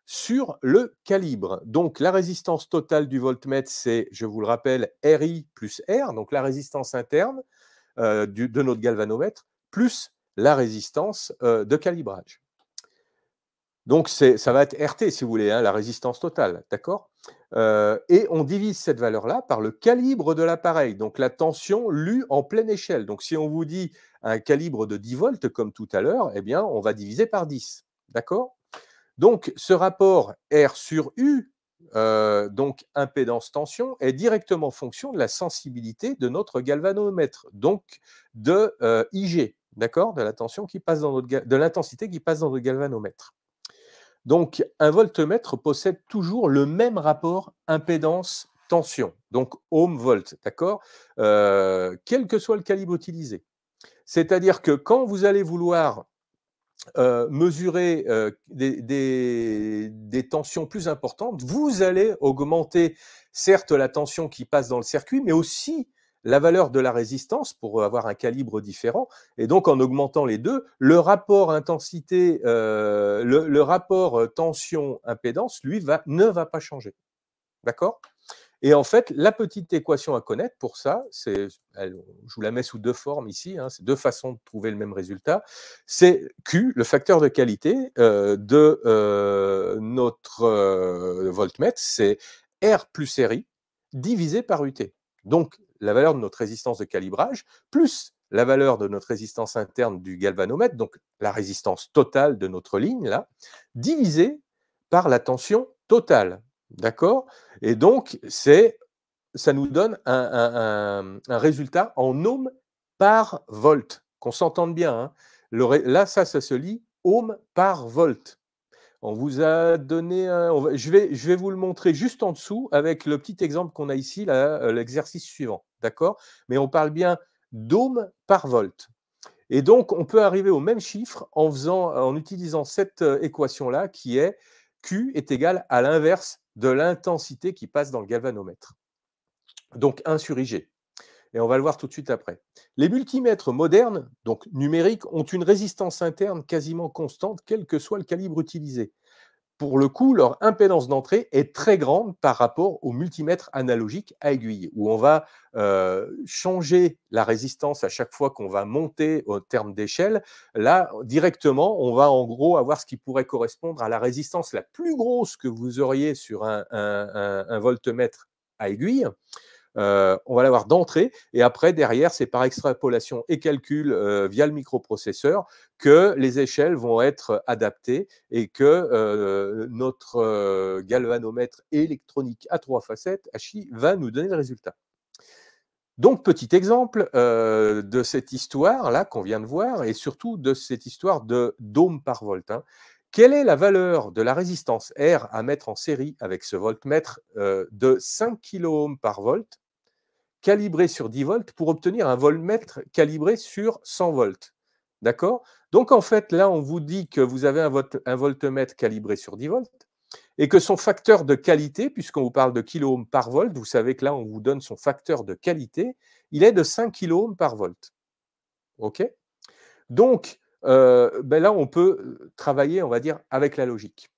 sur le calibre. Donc la résistance totale du voltmètre, c'est, je vous le rappelle, RI plus R, donc la résistance interne euh, du, de notre galvanomètre, plus la résistance euh, de calibrage. Donc, ça va être RT, si vous voulez, hein, la résistance totale, d'accord euh, Et on divise cette valeur-là par le calibre de l'appareil, donc la tension lue en pleine échelle. Donc, si on vous dit un calibre de 10 volts, comme tout à l'heure, eh bien, on va diviser par 10, d'accord Donc, ce rapport R sur U, euh, donc impédance-tension, est directement fonction de la sensibilité de notre galvanomètre, donc de euh, IG, d'accord De de l'intensité qui passe dans notre galvanomètre. Donc, un voltmètre possède toujours le même rapport impédance-tension, donc ohm-volt, d'accord euh, Quel que soit le calibre utilisé. C'est-à-dire que quand vous allez vouloir euh, mesurer euh, des, tensions plus importantes, vous allez augmenter certes la tension qui passe dans le circuit, mais aussi la valeur de la résistance pour avoir un calibre différent. Et donc, en augmentant les deux, le rapport intensité, euh, le, rapport euh, tension-impédance, lui, va, ne va pas changer. D'accord Et en fait, la petite équation à connaître pour ça, c'est, je vous la mets sous deux formes ici, hein, c'est deux façons de trouver le même résultat. C'est Q, le facteur de qualité euh, de notre voltmètre, c'est R plus série divisé par UT. Donc, la valeur de notre résistance de calibrage, plus la valeur de notre résistance interne du galvanomètre, donc la résistance totale de notre ligne, là, divisée par la tension totale. D'accord Et donc, c'est, ça nous donne un, résultat en ohm par volt. Qu'on s'entende bien. Hein là, ça, ça se lit ohm par volt. On vous a donné je, vais, je vais vous le montrer juste en dessous avec le petit exemple qu'on a ici, euh, l'exercice suivant. D'accord Mais on parle bien d'ohms par volt. Et donc, on peut arriver au même chiffre en, faisant, en utilisant cette euh, équation-là qui est Q est égal à l'inverse de l'intensité qui passe dans le galvanomètre. Donc 1 sur IG. Et on va le voir tout de suite après. Les multimètres modernes, donc numériques, ont une résistance interne quasiment constante, quel que soit le calibre utilisé pour le coup, leur impédance d'entrée est très grande par rapport au multimètre analogique à aiguille, où on va euh, changer la résistance à chaque fois qu'on va monter au terme d'échelle. Là, directement, on va en gros avoir ce qui pourrait correspondre à la résistance la plus grosse que vous auriez sur un voltmètre à aiguille. Euh, on va l'avoir d'entrée et après, derrière, c'est par extrapolation et calcul euh, via le microprocesseur que les échelles vont être adaptées et que euh, notre galvanomètre électronique à trois facettes, HI, va nous donner le résultat. Donc, petit exemple de cette histoire-là qu'on vient de voir, et surtout de cette histoire de dôme par volt. Hein. Quelle est la valeur de la résistance R à mettre en série avec ce voltmètre euh, de 5 kOhm par volt, calibré sur 10 volts, pour obtenir un voltmètre calibré sur 100 volts D'accord Donc en fait, là, on vous dit que vous avez un, voltmètre calibré sur 10 volts et que son facteur de qualité, puisqu'on vous parle de kOhm par volt, vous savez que là, on vous donne son facteur de qualité, il est de 5 kOhm par volt. OK Donc, ben là, on peut travailler, on va dire, avec la logique.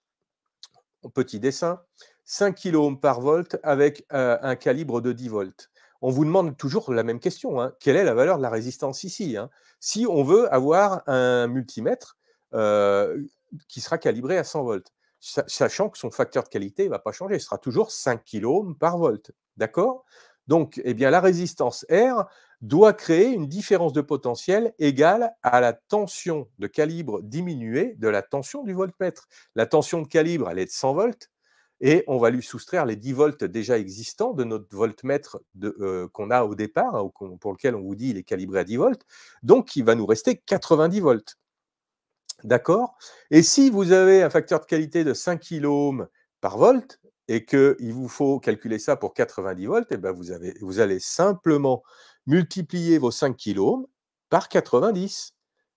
Petit dessin, 5 kΩ par volt avec un calibre de 10 volts. On vous demande toujours la même question, hein, quelle est la valeur de la résistance ici hein? Si on veut avoir un multimètre qui sera calibré à 100 volts, sachant que son facteur de qualité ne va pas changer, il sera toujours 5 kΩ par volt. D'accord donc, eh bien, la résistance R, doit créer une différence de potentiel égale à la tension de calibre diminuée de la tension du voltmètre. La tension de calibre, elle est de 100 volts, et on va lui soustraire les 10 volts déjà existants de notre voltmètre euh, qu'on a au départ, hein, pour lequel on vous dit il est calibré à 10 volts, donc il va nous rester 90 volts. D'accord Et si vous avez un facteur de qualité de 5 kOhm par volt, et qu'il vous faut calculer ça pour 90 volts, et eh ben vous, avez, vous allez simplement multipliez vos 5 kilo par 90.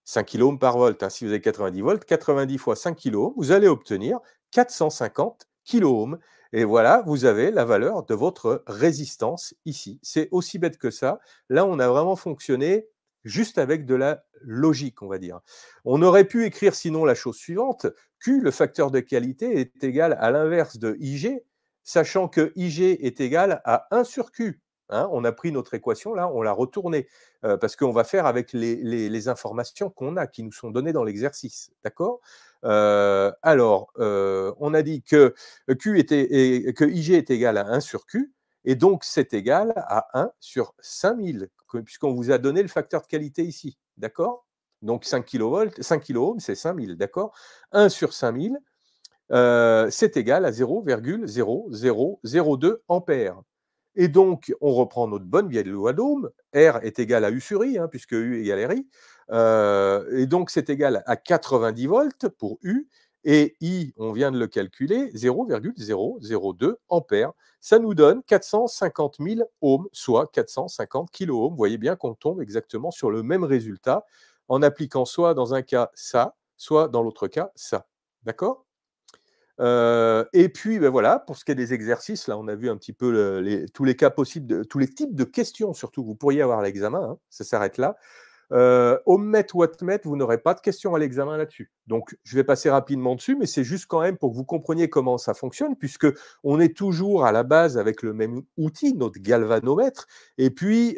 5 kilo par volt, hein, si vous avez 90 volts, 90 fois 5 kilo vous allez obtenir 450 kilo Et voilà, vous avez la valeur de votre résistance ici. C'est aussi bête que ça. Là, on a vraiment fonctionné juste avec de la logique, on va dire. On aurait pu écrire sinon la chose suivante, Q, le facteur de qualité, est égal à l'inverse de IG, sachant que IG est égal à 1 sur Q. Hein, on a pris notre équation là, on l'a retournée parce parce qu'on va faire avec les, informations qu'on a, qui nous sont données dans l'exercice. D'accord Alors, on a dit que, Q était, et, que IG est égal à 1 sur Q, et donc c'est égal à 1 sur 5000, puisqu'on vous a donné le facteur de qualité ici. D'accord Donc 5 kV, 5 kOhm, c'est 5000. D'accord 1 sur 5000, c'est égal à 0,0002 ampères. Et donc, on reprend notre bonne vieille loi d'Ohm. R est égal à U sur I, hein, puisque U égale RI. Euh, et donc, c'est égal à 90 volts pour U. Et I, on vient de le calculer, 0,002 ampères. Ça nous donne 450 000 ohms, soit 450 kilo Vous voyez bien qu'on tombe exactement sur le même résultat en appliquant soit dans un cas ça, soit dans l'autre cas ça. D'accord et puis, ben voilà, pour ce qui est des exercices, là, on a vu un petit peu les, tous les cas possibles, de, tous les types de questions, surtout vous pourriez avoir à l'examen. Hein, ça s'arrête là. Euh, Homemet, Wattmet, vous n'aurez pas de questions à l'examen là-dessus. Donc, je vais passer rapidement dessus, mais c'est juste quand même pour que vous compreniez comment ça fonctionne, puisque on est toujours à la base avec le même outil, notre galvanomètre, et puis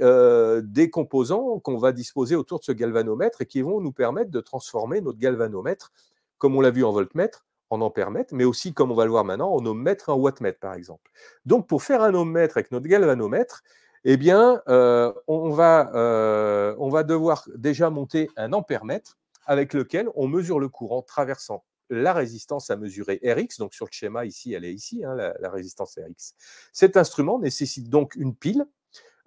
des composants qu'on va disposer autour de ce galvanomètre et qui vont nous permettre de transformer notre galvanomètre, comme on l'a vu en voltmètre, en ampères mais aussi, comme on va le voir maintenant, en ohmmètres et en wattmètre, par exemple. Donc, pour faire un ohmmètre avec notre galvanomètre, eh bien, euh, on, va, euh, on va devoir déjà monter un ampèremètre avec lequel on mesure le courant traversant la résistance à mesurer Rx, donc sur le schéma ici, elle est ici, hein, la, résistance Rx. Cet instrument nécessite donc une pile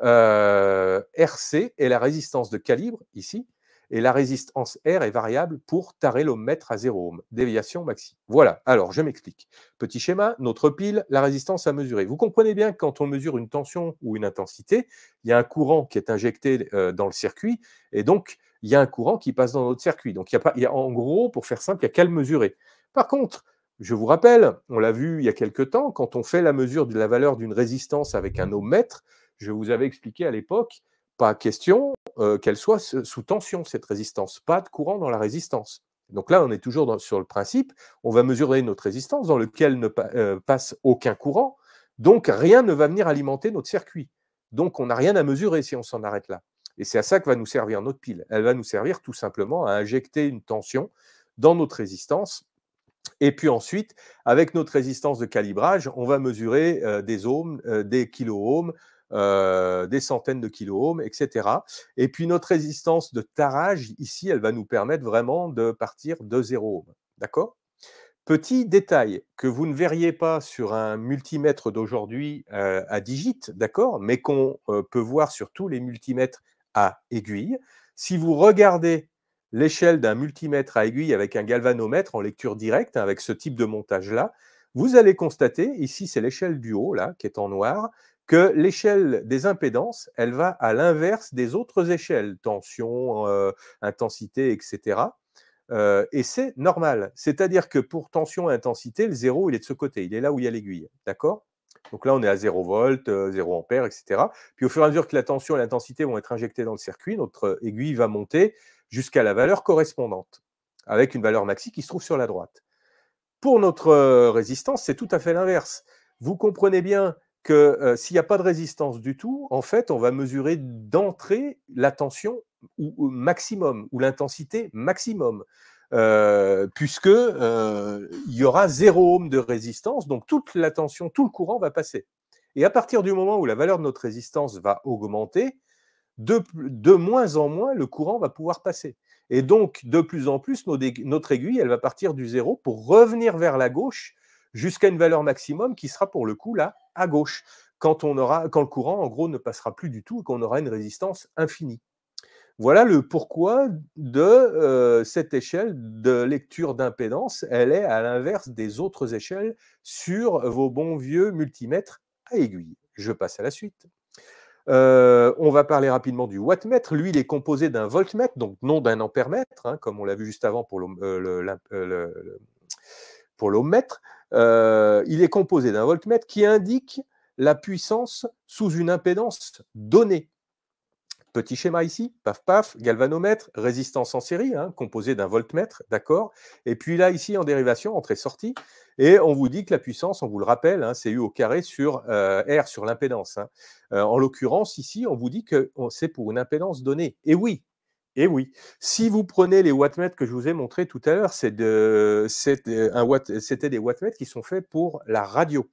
euh, RC et la résistance de calibre ici et la résistance R est variable pour tarer l'ohmmètre à 0 ohm, déviation maxi. Voilà, alors je m'explique. Petit schéma, notre pile, la résistance à mesurer. Vous comprenez bien que quand on mesure une tension ou une intensité, il y a un courant qui est injecté euh, dans le circuit, et donc il y a un courant qui passe dans notre circuit. Donc il y a pas, en gros, pour faire simple, il n'y a qu'à le mesurer. Par contre, je vous rappelle, on l'a vu il y a quelques temps, quand on fait la mesure de la valeur d'une résistance avec un ohmmètre, je vous avais expliqué à l'époque, pas question, euh, qu'elle soit sous tension, cette résistance. Pas de courant dans la résistance. Donc là, on est toujours sur le principe, on va mesurer notre résistance dans lequel ne euh, passe aucun courant, donc rien ne va venir alimenter notre circuit. Donc on n'a rien à mesurer si on s'en arrête là. Et c'est à ça que va nous servir notre pile. Elle va nous servir tout simplement à injecter une tension dans notre résistance. Et puis ensuite, avec notre résistance de calibrage, on va mesurer euh, des ohms, des des kiloohms, euh, des centaines de kiloohms, etc. Et puis notre résistance de tarage, ici, elle va nous permettre vraiment de partir de 0 ohm. D'accord Petit détail que vous ne verriez pas sur un multimètre d'aujourd'hui euh, à digit, d'accord, mais qu'on euh, peut voir sur tous les multimètres à aiguille. Si vous regardez l'échelle d'un multimètre à aiguille avec un galvanomètre en lecture directe, hein, avec ce type de montage-là, vous allez constater, ici c'est l'échelle du haut, là, qui est en noir, que l'échelle des impédances, elle va à l'inverse des autres échelles, tension, euh, intensité, etc. Euh, et c'est normal. C'est-à-dire que pour tension et intensité, le zéro, il est de ce côté, il est là où il y a l'aiguille. D'accord Donc là, on est à 0 volt, 0 euh, ampère, etc. Puis au fur et à mesure que la tension et l'intensité vont être injectées dans le circuit, notre aiguille va monter jusqu'à la valeur correspondante, avec une valeur maxi qui se trouve sur la droite. Pour notre résistance, c'est tout à fait l'inverse. Vous comprenez bien que s'il n'y a pas de résistance du tout, en fait, on va mesurer d'entrée la tension ou, maximum ou l'intensité maximum. puisque il y aura zéro ohm de résistance, donc toute la tension, tout le courant va passer. Et à partir du moment où la valeur de notre résistance va augmenter, de, de moins en moins le courant va pouvoir passer. Et donc, de plus en plus, notre aiguille, elle va partir du zéro pour revenir vers la gauche jusqu'à une valeur maximum qui sera pour le coup là à gauche, quand, on aura, quand le courant en gros ne passera plus du tout et qu'on aura une résistance infinie. Voilà le pourquoi de euh, cette échelle de lecture d'impédance. Elle est à l'inverse des autres échelles sur vos bons vieux multimètres à aiguille. Je passe à la suite. Euh, on va parler rapidement du wattmètre. Lui, il est composé d'un voltmètre, donc non d'un ampèremètre, hein, comme on l'a vu juste avant pour euh, l'ohmmètre. Euh, il est composé d'un voltmètre qui indique la puissance sous une impédance donnée. Petit schéma ici, paf paf, galvanomètre, résistance en série, hein, composé d'un voltmètre, d'accord Et puis là, ici, en dérivation, entrée-sortie, et on vous dit que la puissance, on vous le rappelle, hein, c'est U au carré sur euh, R, sur l'impédance. Hein. Euh, en l'occurrence, ici, on vous dit que c'est pour une impédance donnée. Et oui, et oui, si vous prenez les wattmètres que je vous ai montrés tout à l'heure, euh, c'était des wattmètres qui sont faits pour la radio.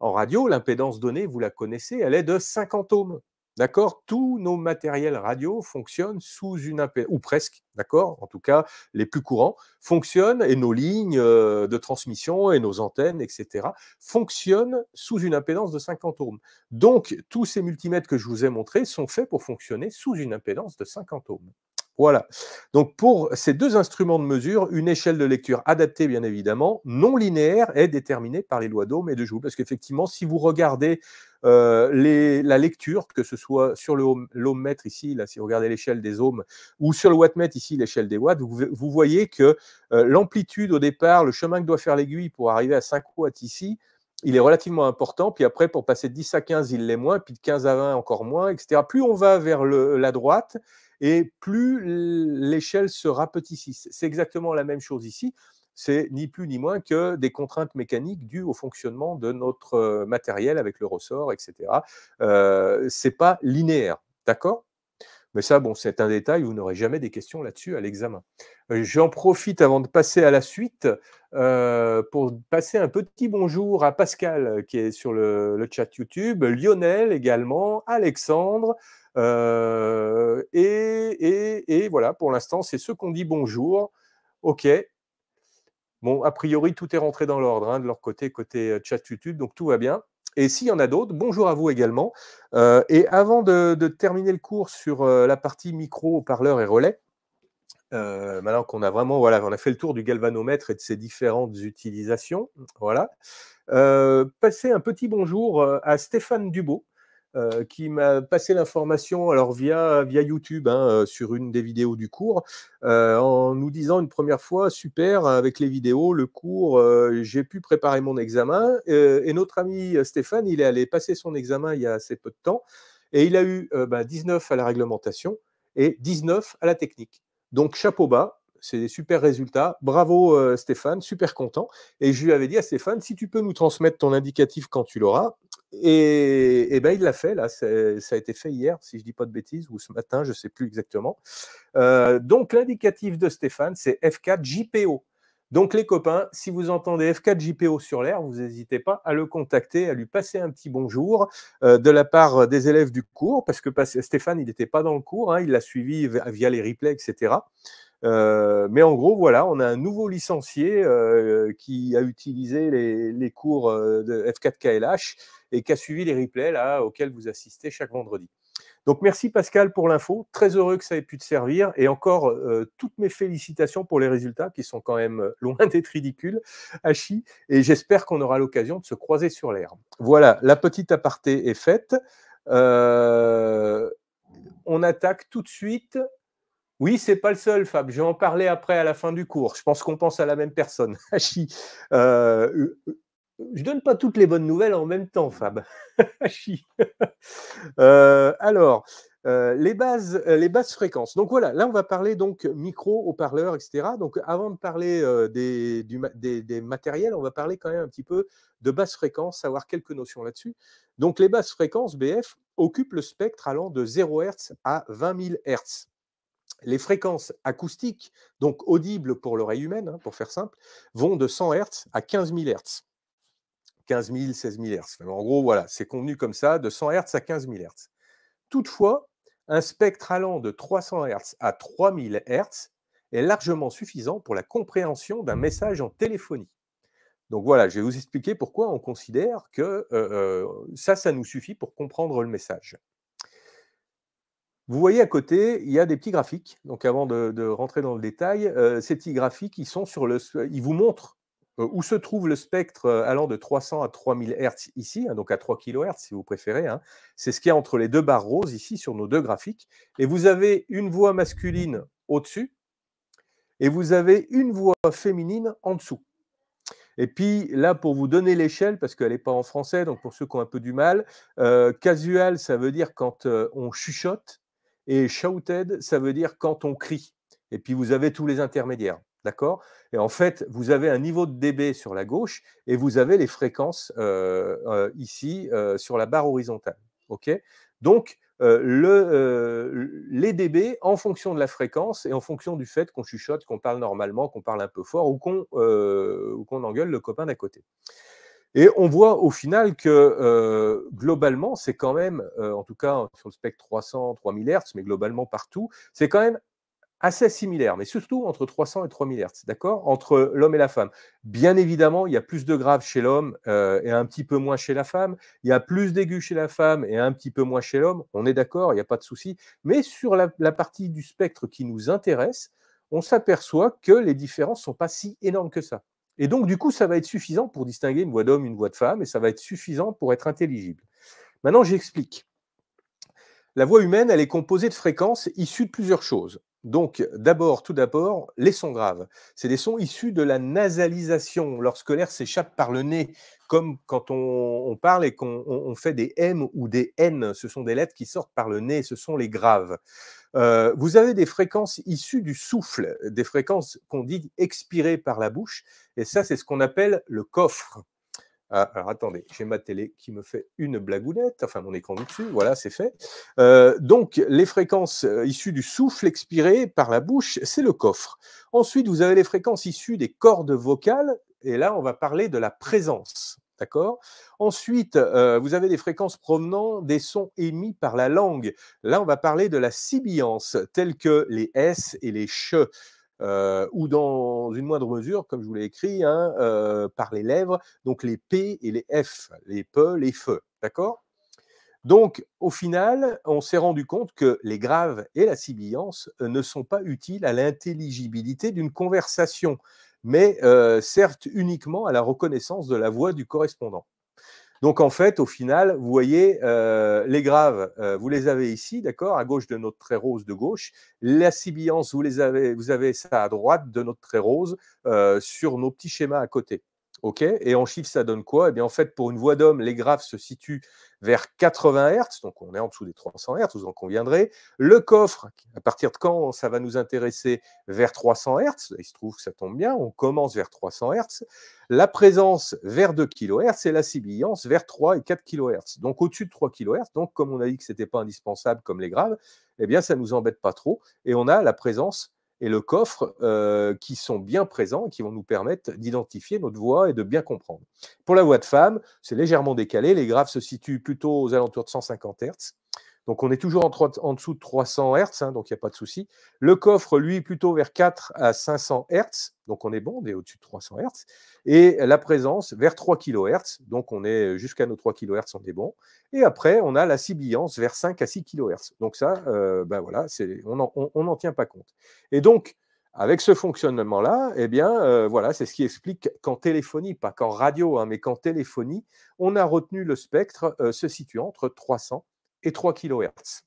En radio, l'impédance donnée, vous la connaissez, elle est de 50 ohms. D'accord Tous nos matériels radio fonctionnent sous une impédance, ou presque, d'accord En tout cas, les plus courants fonctionnent, et nos lignes euh, de transmission, et nos antennes, etc., fonctionnent sous une impédance de 50 ohms. Donc, tous ces multimètres que je vous ai montrés sont faits pour fonctionner sous une impédance de 50 ohms. Voilà. Donc pour ces deux instruments de mesure, une échelle de lecture adaptée, bien évidemment, non linéaire, est déterminée par les lois d'Ohm et de Joule. Parce qu'effectivement, si vous regardez euh, la lecture, que ce soit sur l'ohmmètre ici, là, si vous regardez l'échelle des ohms, ou sur le wattmètre ici, l'échelle des watts, vous, voyez que euh, l'amplitude au départ, le chemin que doit faire l'aiguille pour arriver à 5 watts ici, il est relativement important. Puis après, pour passer de 10 à 15, il l'est moins, puis de 15 à 20, encore moins, etc. Plus on va vers la droite, et plus l'échelle se petit C'est exactement la même chose ici. C'est ni plus ni moins que des contraintes mécaniques dues au fonctionnement de notre euh, matériel avec le ressort, etc. Euh, c'est pas linéaire, d'accord mais ça, bon, c'est un détail, vous n'aurez jamais des questions là-dessus à l'examen. Euh, j'en profite avant de passer à la suite euh, pour passer un petit bonjour à Pascal qui est sur le chat YouTube, Lionel également, Alexandre, euh, et, voilà, pour l'instant, c'est ceux qu'on dit bonjour. OK. Bon, a priori, tout est rentré dans l'ordre hein, de leur côté, côté euh, chat YouTube, donc tout va bien. Et s'il y en a d'autres, bonjour à vous également. Euh, et avant de, terminer le cours sur la partie micro, parleur et relais, maintenant qu'on a vraiment, voilà, on a fait le tour du galvanomètre et de ses différentes utilisations, voilà, passez un petit bonjour à Stéphane Dubot, euh, qui m'a passé l'information alors via, via YouTube hein, euh, sur une des vidéos du cours euh, en nous disant une première fois super avec les vidéos, le cours, j'ai pu préparer mon examen et notre ami Stéphane, il est allé passer son examen il y a assez peu de temps et il a eu 19 bah, à la réglementation et 19 à la technique. Donc chapeau bas, c'est des super résultats. Bravo Stéphane, super content. Et je lui avais dit à Stéphane, si tu peux nous transmettre ton indicatif quand tu l'auras, et, ben, il l'a fait là, ça a été fait hier, si je ne dis pas de bêtises, ou ce matin, je ne sais plus exactement. Euh, donc l'indicatif de Stéphane, c'est F4JPO. Donc les copains, si vous entendez F4JPO sur l'air, vous n'hésitez pas à le contacter, à lui passer un petit bonjour euh, de la part euh, des élèves du cours, parce que Stéphane, il n'était pas dans le cours, hein, il l'a suivi via les replays, etc. mais en gros, voilà, on a un nouveau licencié qui a utilisé les cours de F4KLH et qui a suivi les replays là, auxquels vous assistez chaque vendredi. Donc merci Pascal pour l'info, très heureux que ça ait pu te servir et encore euh, toutes mes félicitations pour les résultats qui sont quand même euh, loin d'être ridicules, Hachi, et j'espère qu'on aura l'occasion de se croiser sur l'air. Voilà, la petite aparté est faite. Euh, on attaque tout de suite. Oui, c'est pas le seul, Fab. Je vais en parler après à la fin du cours. Je pense qu'on pense à la même personne. Hachi, je donne pas toutes les bonnes nouvelles en même temps, Fab. Ah, euh, alors, euh, les bases, euh, les fréquences. Donc voilà, là on va parler donc micro, haut-parleur, etc. Donc avant de parler des, matériels, on va parler quand même un petit peu de basses fréquences, avoir quelques notions là-dessus. Donc les basses fréquences BF occupent le spectre allant de 0 Hz à 20 000 Hz les fréquences acoustiques, donc audibles pour l'oreille humaine, hein, pour faire simple, vont de 100 Hz à 15 000 Hz. 15 000, 16 000 Hz. en gros, voilà, c'est convenu comme ça, de 100 Hz à 15 000 Hz. Toutefois, un spectre allant de 300 Hz à 3000 Hz est largement suffisant pour la compréhension d'un message en téléphonie. Donc voilà, je vais vous expliquer pourquoi on considère que euh, euh, ça, ça nous suffit pour comprendre le message. Vous voyez à côté, il y a des petits graphiques. Donc avant de, rentrer dans le détail, euh, ces petits graphiques, ils, sont sur le, ils vous montrent où se trouve le spectre allant de 300 à 3000 Hz ici, hein, donc à 3 kHz si vous préférez. Hein. C'est ce qu'il y a entre les deux barres roses ici sur nos deux graphiques. Et vous avez une voix masculine au-dessus et vous avez une voix féminine en dessous. Et puis là, pour vous donner l'échelle, parce qu'elle n'est pas en français, donc pour ceux qui ont un peu du mal, casual, ça veut dire quand on chuchote, et shouted, ça veut dire quand on crie. Et puis vous avez tous les intermédiaires. D'accord Et en fait, vous avez un niveau de dB sur la gauche et vous avez les fréquences euh, euh, ici euh, sur la barre horizontale. OK Donc, le, les dB en fonction de la fréquence et en fonction du fait qu'on chuchote, qu'on parle normalement, qu'on parle un peu fort ou qu'on engueule le copain d'à côté. Et on voit au final que globalement, c'est quand même, en tout cas sur le spectre 300, 3000 Hz, mais globalement partout, c'est quand même assez similaires, mais surtout entre 300 et 3000 Hz, d'accord Entre l'homme et la femme. Bien évidemment, il y a plus de graves chez l'homme euh, et un petit peu moins chez la femme. Il y a plus d'aigus chez la femme et un petit peu moins chez l'homme. On est d'accord, il n'y a pas de souci. Mais sur la, partie du spectre qui nous intéresse, on s'aperçoit que les différences ne sont pas si énormes que ça. Et donc, du coup, ça va être suffisant pour distinguer une voix d'homme, une voix de femme, et ça va être suffisant pour être intelligible. Maintenant, j'explique. La voix humaine, elle est composée de fréquences issues de plusieurs choses. Donc, d'abord, tout d'abord, les sons graves. C'est des sons issus de la nasalisation. Lorsque l'air s'échappe par le nez, comme quand on, parle et qu'on fait des M ou des N, ce sont des lettres qui sortent par le nez, ce sont les graves. Euh, vous avez des fréquences issues du souffle, des fréquences qu'on dit expirées par la bouche, et ça, mmh. c'est ce qu'on appelle le coffre. Ah, alors attendez, j'ai ma télé qui me fait une blagounette, enfin mon écran du dessus, voilà, c'est fait. Euh, donc les fréquences euh, issues du souffle expiré par la bouche, c'est le coffre. Ensuite, vous avez les fréquences issues des cordes vocales, et là on va parler de la présence. D'accord Ensuite, euh, vous avez des fréquences provenant des sons émis par la langue. Là, on va parler de la sibilance, telles que les S et les CH. Euh, ou dans une moindre mesure, comme je vous l'ai écrit, hein, euh, par les lèvres, donc les P et les F, les P, les F, e, d'accord donc, au final, on s'est rendu compte que les graves et la sibilance euh, ne sont pas utiles à l'intelligibilité d'une conversation, mais certes uniquement à la reconnaissance de la voix du correspondant. Donc en fait, au final, vous voyez, euh, les graves, euh, vous les avez ici, d'accord, à gauche de notre trait rose de gauche. La sibilance, vous les avez, vous avez ça à droite de notre trait rose euh, sur nos petits schémas à côté. OK Et en chiffres, ça donne quoi Eh bien, en fait, pour une voix d'homme, les graves se situent vers 80 Hz, donc on est en dessous des 300 Hz, vous en conviendrez. Le coffre, à partir de quand ça va nous intéresser Vers 300 Hz, il se trouve que ça tombe bien, on commence vers 300 Hz. La présence vers 2 kHz et la sibilance vers 3 et 4 kHz. Donc au-dessus de 3 kHz, donc comme on a dit que ce n'était pas indispensable comme les graves, eh bien ça ne nous embête pas trop et on a la présence et le coffre euh, qui sont bien présents qui vont nous permettre d'identifier notre voix et de bien comprendre. Pour la voix de femme, c'est légèrement décalé. Les graves se situent plutôt aux alentours de 150 Hz. Donc on est toujours en, dessous de 300 Hz, hein, donc il n'y a pas de souci. Le coffre, lui, plutôt vers 4 à 500 Hz, donc on est bon, on est au-dessus de 300 Hz. Et la présence vers 3 kHz, donc on est jusqu'à nos 3 kHz, on est bon. Et après, on a la sibilance vers 5 à 6 kHz. Donc ça, euh, ben voilà, on n'en tient pas compte. Et donc, avec ce fonctionnement-là, eh bien, euh, voilà, c'est ce qui explique qu'en téléphonie, pas qu'en radio, hein, mais qu'en téléphonie, on a retenu le spectre euh, se situant entre 300 et 3 kHz.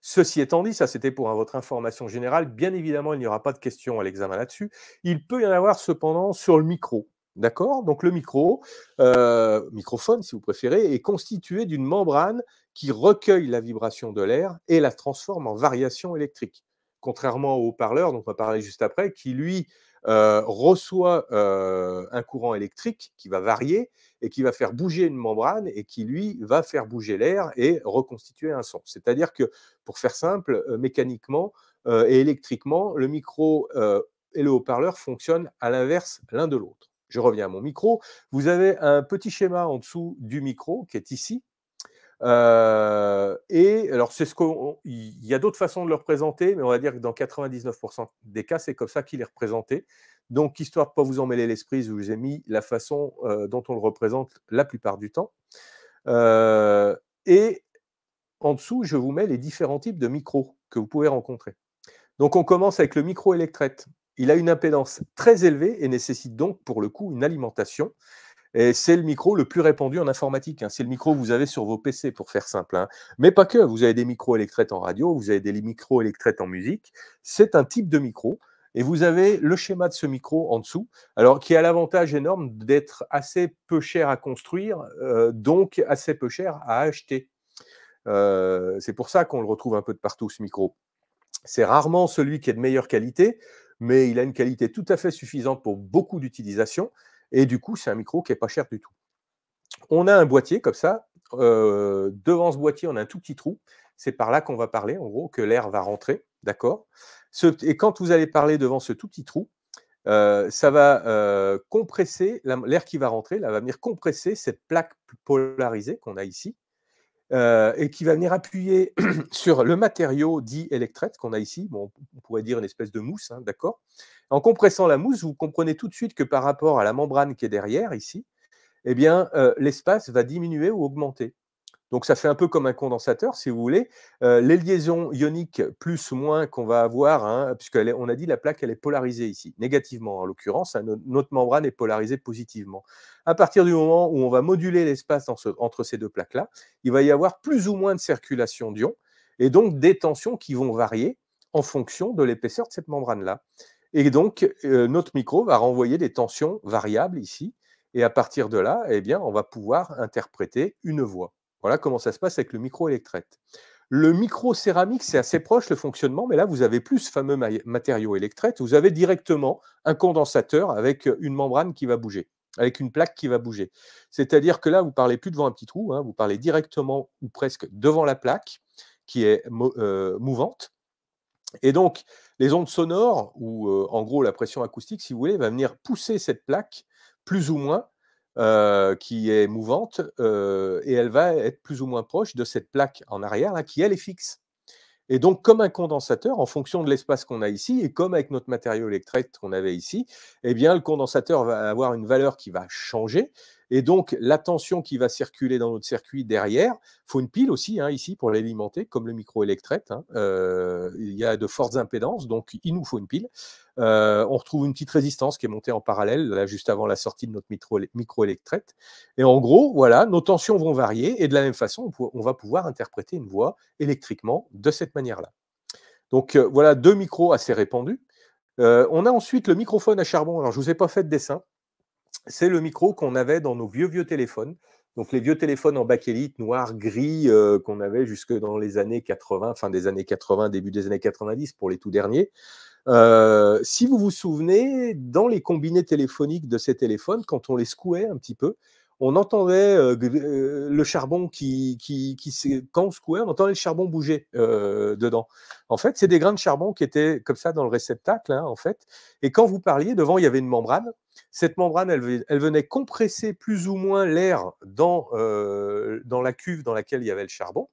Ceci étant dit, ça c'était pour hein, votre information générale, bien évidemment il n'y aura pas de questions à l'examen là-dessus. Il peut y en avoir cependant sur le micro. D'accord Donc le micro, euh, microphone si vous préférez, est constitué d'une membrane qui recueille la vibration de l'air et la transforme en variation électrique. Contrairement au haut-parleur, dont on va parler juste après, qui lui euh, reçoit euh, un courant électrique qui va varier et qui va faire bouger une membrane et qui, lui, va faire bouger l'air et reconstituer un son. C'est-à-dire que, pour faire simple, euh, mécaniquement euh, et électriquement, le micro euh, et le haut-parleur fonctionnent à l'inverse l'un de l'autre. Je reviens à mon micro. Vous avez un petit schéma en dessous du micro qui est ici, euh, et alors, c'est ce qu'il y a d'autres façons de le représenter, mais on va dire que dans 99% des cas, c'est comme ça qu'il est représenté. Donc, histoire de pas vous emmêler l'esprit, je vous ai mis la façon dont on le représente la plupart du temps. et en dessous, je vous mets les différents types de micros que vous pouvez rencontrer. Donc, on commence avec le micro électrette. Il a une impédance très élevée et nécessite donc, pour le coup, une alimentation. Et c'est le micro le plus répandu en informatique. Hein. C'est le micro que vous avez sur vos PC, pour faire simple. Hein. Mais pas que. Vous avez des micros électrètes en radio, vous avez des micros électrètes en musique. C'est un type de micro. Et vous avez le schéma de ce micro en dessous, alors qui a l'avantage énorme d'être assez peu cher à construire, euh, donc assez peu cher à acheter. Euh, c'est pour ça qu'on le retrouve un peu de partout, ce micro. C'est rarement celui qui est de meilleure qualité, mais il a une qualité tout à fait suffisante pour beaucoup d'utilisations. Et du coup, c'est un micro qui est pas cher du tout. On a un boîtier comme ça. Euh, devant ce boîtier, on a un tout petit trou. C'est par là qu'on va parler, en gros, que l'air va rentrer. D'accord Et quand vous allez parler devant ce tout petit trou, euh, ça va euh, compresser l'air qui va rentrer, là va venir compresser cette plaque polarisée qu'on a ici, euh, et qui va venir appuyer sur le matériau dit électrette qu'on a ici, on pourrait dire une espèce de mousse, hein, d'accord En compressant la mousse, vous comprenez tout de suite que par rapport à la membrane qui est derrière ici, eh bien, euh, l'espace va diminuer ou augmenter. Donc ça fait un peu comme un condensateur, si vous voulez. Euh, les liaisons ioniques plus ou moins qu'on va avoir, hein, puisqu'on a dit la plaque, elle est polarisée ici, négativement en l'occurrence, hein, notre membrane est polarisée positivement. À partir du moment où on va moduler l'espace entre ces deux plaques-là, il va y avoir plus ou moins de circulation d'ions, et donc des tensions qui vont varier en fonction de l'épaisseur de cette membrane-là. Et donc, euh, notre micro va renvoyer des tensions variables ici, et à partir de là, eh bien, on va pouvoir interpréter une voix. Voilà comment ça se passe avec le micro-électrette. Le micro-céramique, c'est assez proche le fonctionnement, mais là, vous avez plus ce fameux matériau électrette. Vous avez directement un condensateur avec euh, une membrane qui va bouger, avec une plaque qui va bouger. C'est-à-dire que là, vous parlez plus devant un petit trou, hein, vous parlez directement ou presque devant la plaque qui est euh, mouvante. Et donc, les ondes sonores, ou euh, en gros la pression acoustique, si vous voulez, va venir pousser cette plaque plus ou moins euh, qui est mouvante euh, et elle va être plus ou moins proche de cette plaque en arrière là, qui elle est fixe. Et donc, comme un condensateur, en fonction de l'espace qu'on a ici, et comme avec notre matériau électrique qu'on avait ici, eh bien, le condensateur va avoir une valeur qui va changer, et donc, la tension qui va circuler dans notre circuit derrière, faut une pile aussi hein, ici pour l'alimenter, comme le micro Hein. Euh, il y a de fortes impédances, donc il nous faut une pile. Euh, on retrouve une petite résistance qui est montée en parallèle, là, juste avant la sortie de notre micro microélectrette. Et en gros, voilà, nos tensions vont varier et de la même façon, on, va pouvoir interpréter une voix électriquement de cette manière-là. Donc euh, voilà deux micros assez répandus. on a ensuite le microphone à charbon. Alors je ne vous ai pas fait de dessin c'est le micro qu'on avait dans nos vieux, vieux téléphones. Donc les vieux téléphones en bakélite, noir, gris, euh, qu'on avait jusque dans les années 80, fin des années 80, début des années 90 pour les tout derniers. Euh, si vous vous souvenez, dans les combinés téléphoniques de ces téléphones, quand on les secouait un petit peu, on entendait euh, euh, le charbon qui, qui, qui quand on secouait, on entendait le charbon bouger euh, dedans. En fait, c'est des grains de charbon qui étaient comme ça dans le réceptacle, hein, en fait. Et quand vous parliez, devant, il y avait une membrane. Cette membrane, elle, venait compresser plus ou moins l'air dans, dans la cuve dans laquelle il y avait le charbon.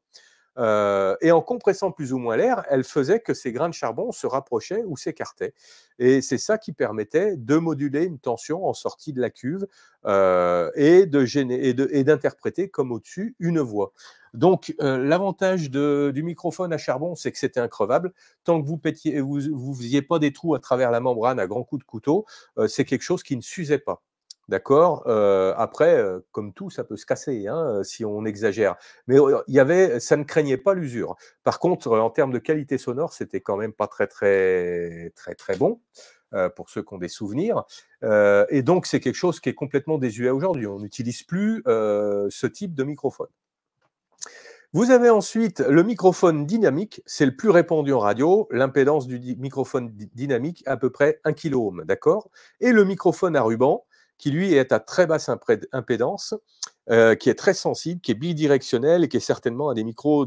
Euh, et en compressant plus ou moins l'air, elle faisait que ces grains de charbon se rapprochaient ou s'écartaient. Et c'est ça qui permettait de moduler une tension en sortie de la cuve euh, et d'interpréter et comme au-dessus une voix. Donc euh, l'avantage du microphone à charbon, c'est que c'était increvable. Tant que vous ne vous, vous faisiez pas des trous à travers la membrane à grands coups de couteau, c'est quelque chose qui ne s'usait pas. D'accord Après, comme tout, ça peut se casser hein, si on exagère. Mais y avait, ça ne craignait pas l'usure. Par contre, en termes de qualité sonore, c'était quand même pas très, très, très, très bon pour ceux qui ont des souvenirs. et donc, c'est quelque chose qui est complètement désuet aujourd'hui. On n'utilise plus ce type de microphone. Vous avez ensuite le microphone dynamique, c'est le plus répandu en radio, l'impédance du microphone dynamique à peu près 1 kilo d'accord Et le microphone à ruban, qui lui est à très basse impédance, euh, qui est très sensible, qui est bidirectionnel et qui est certainement un des micros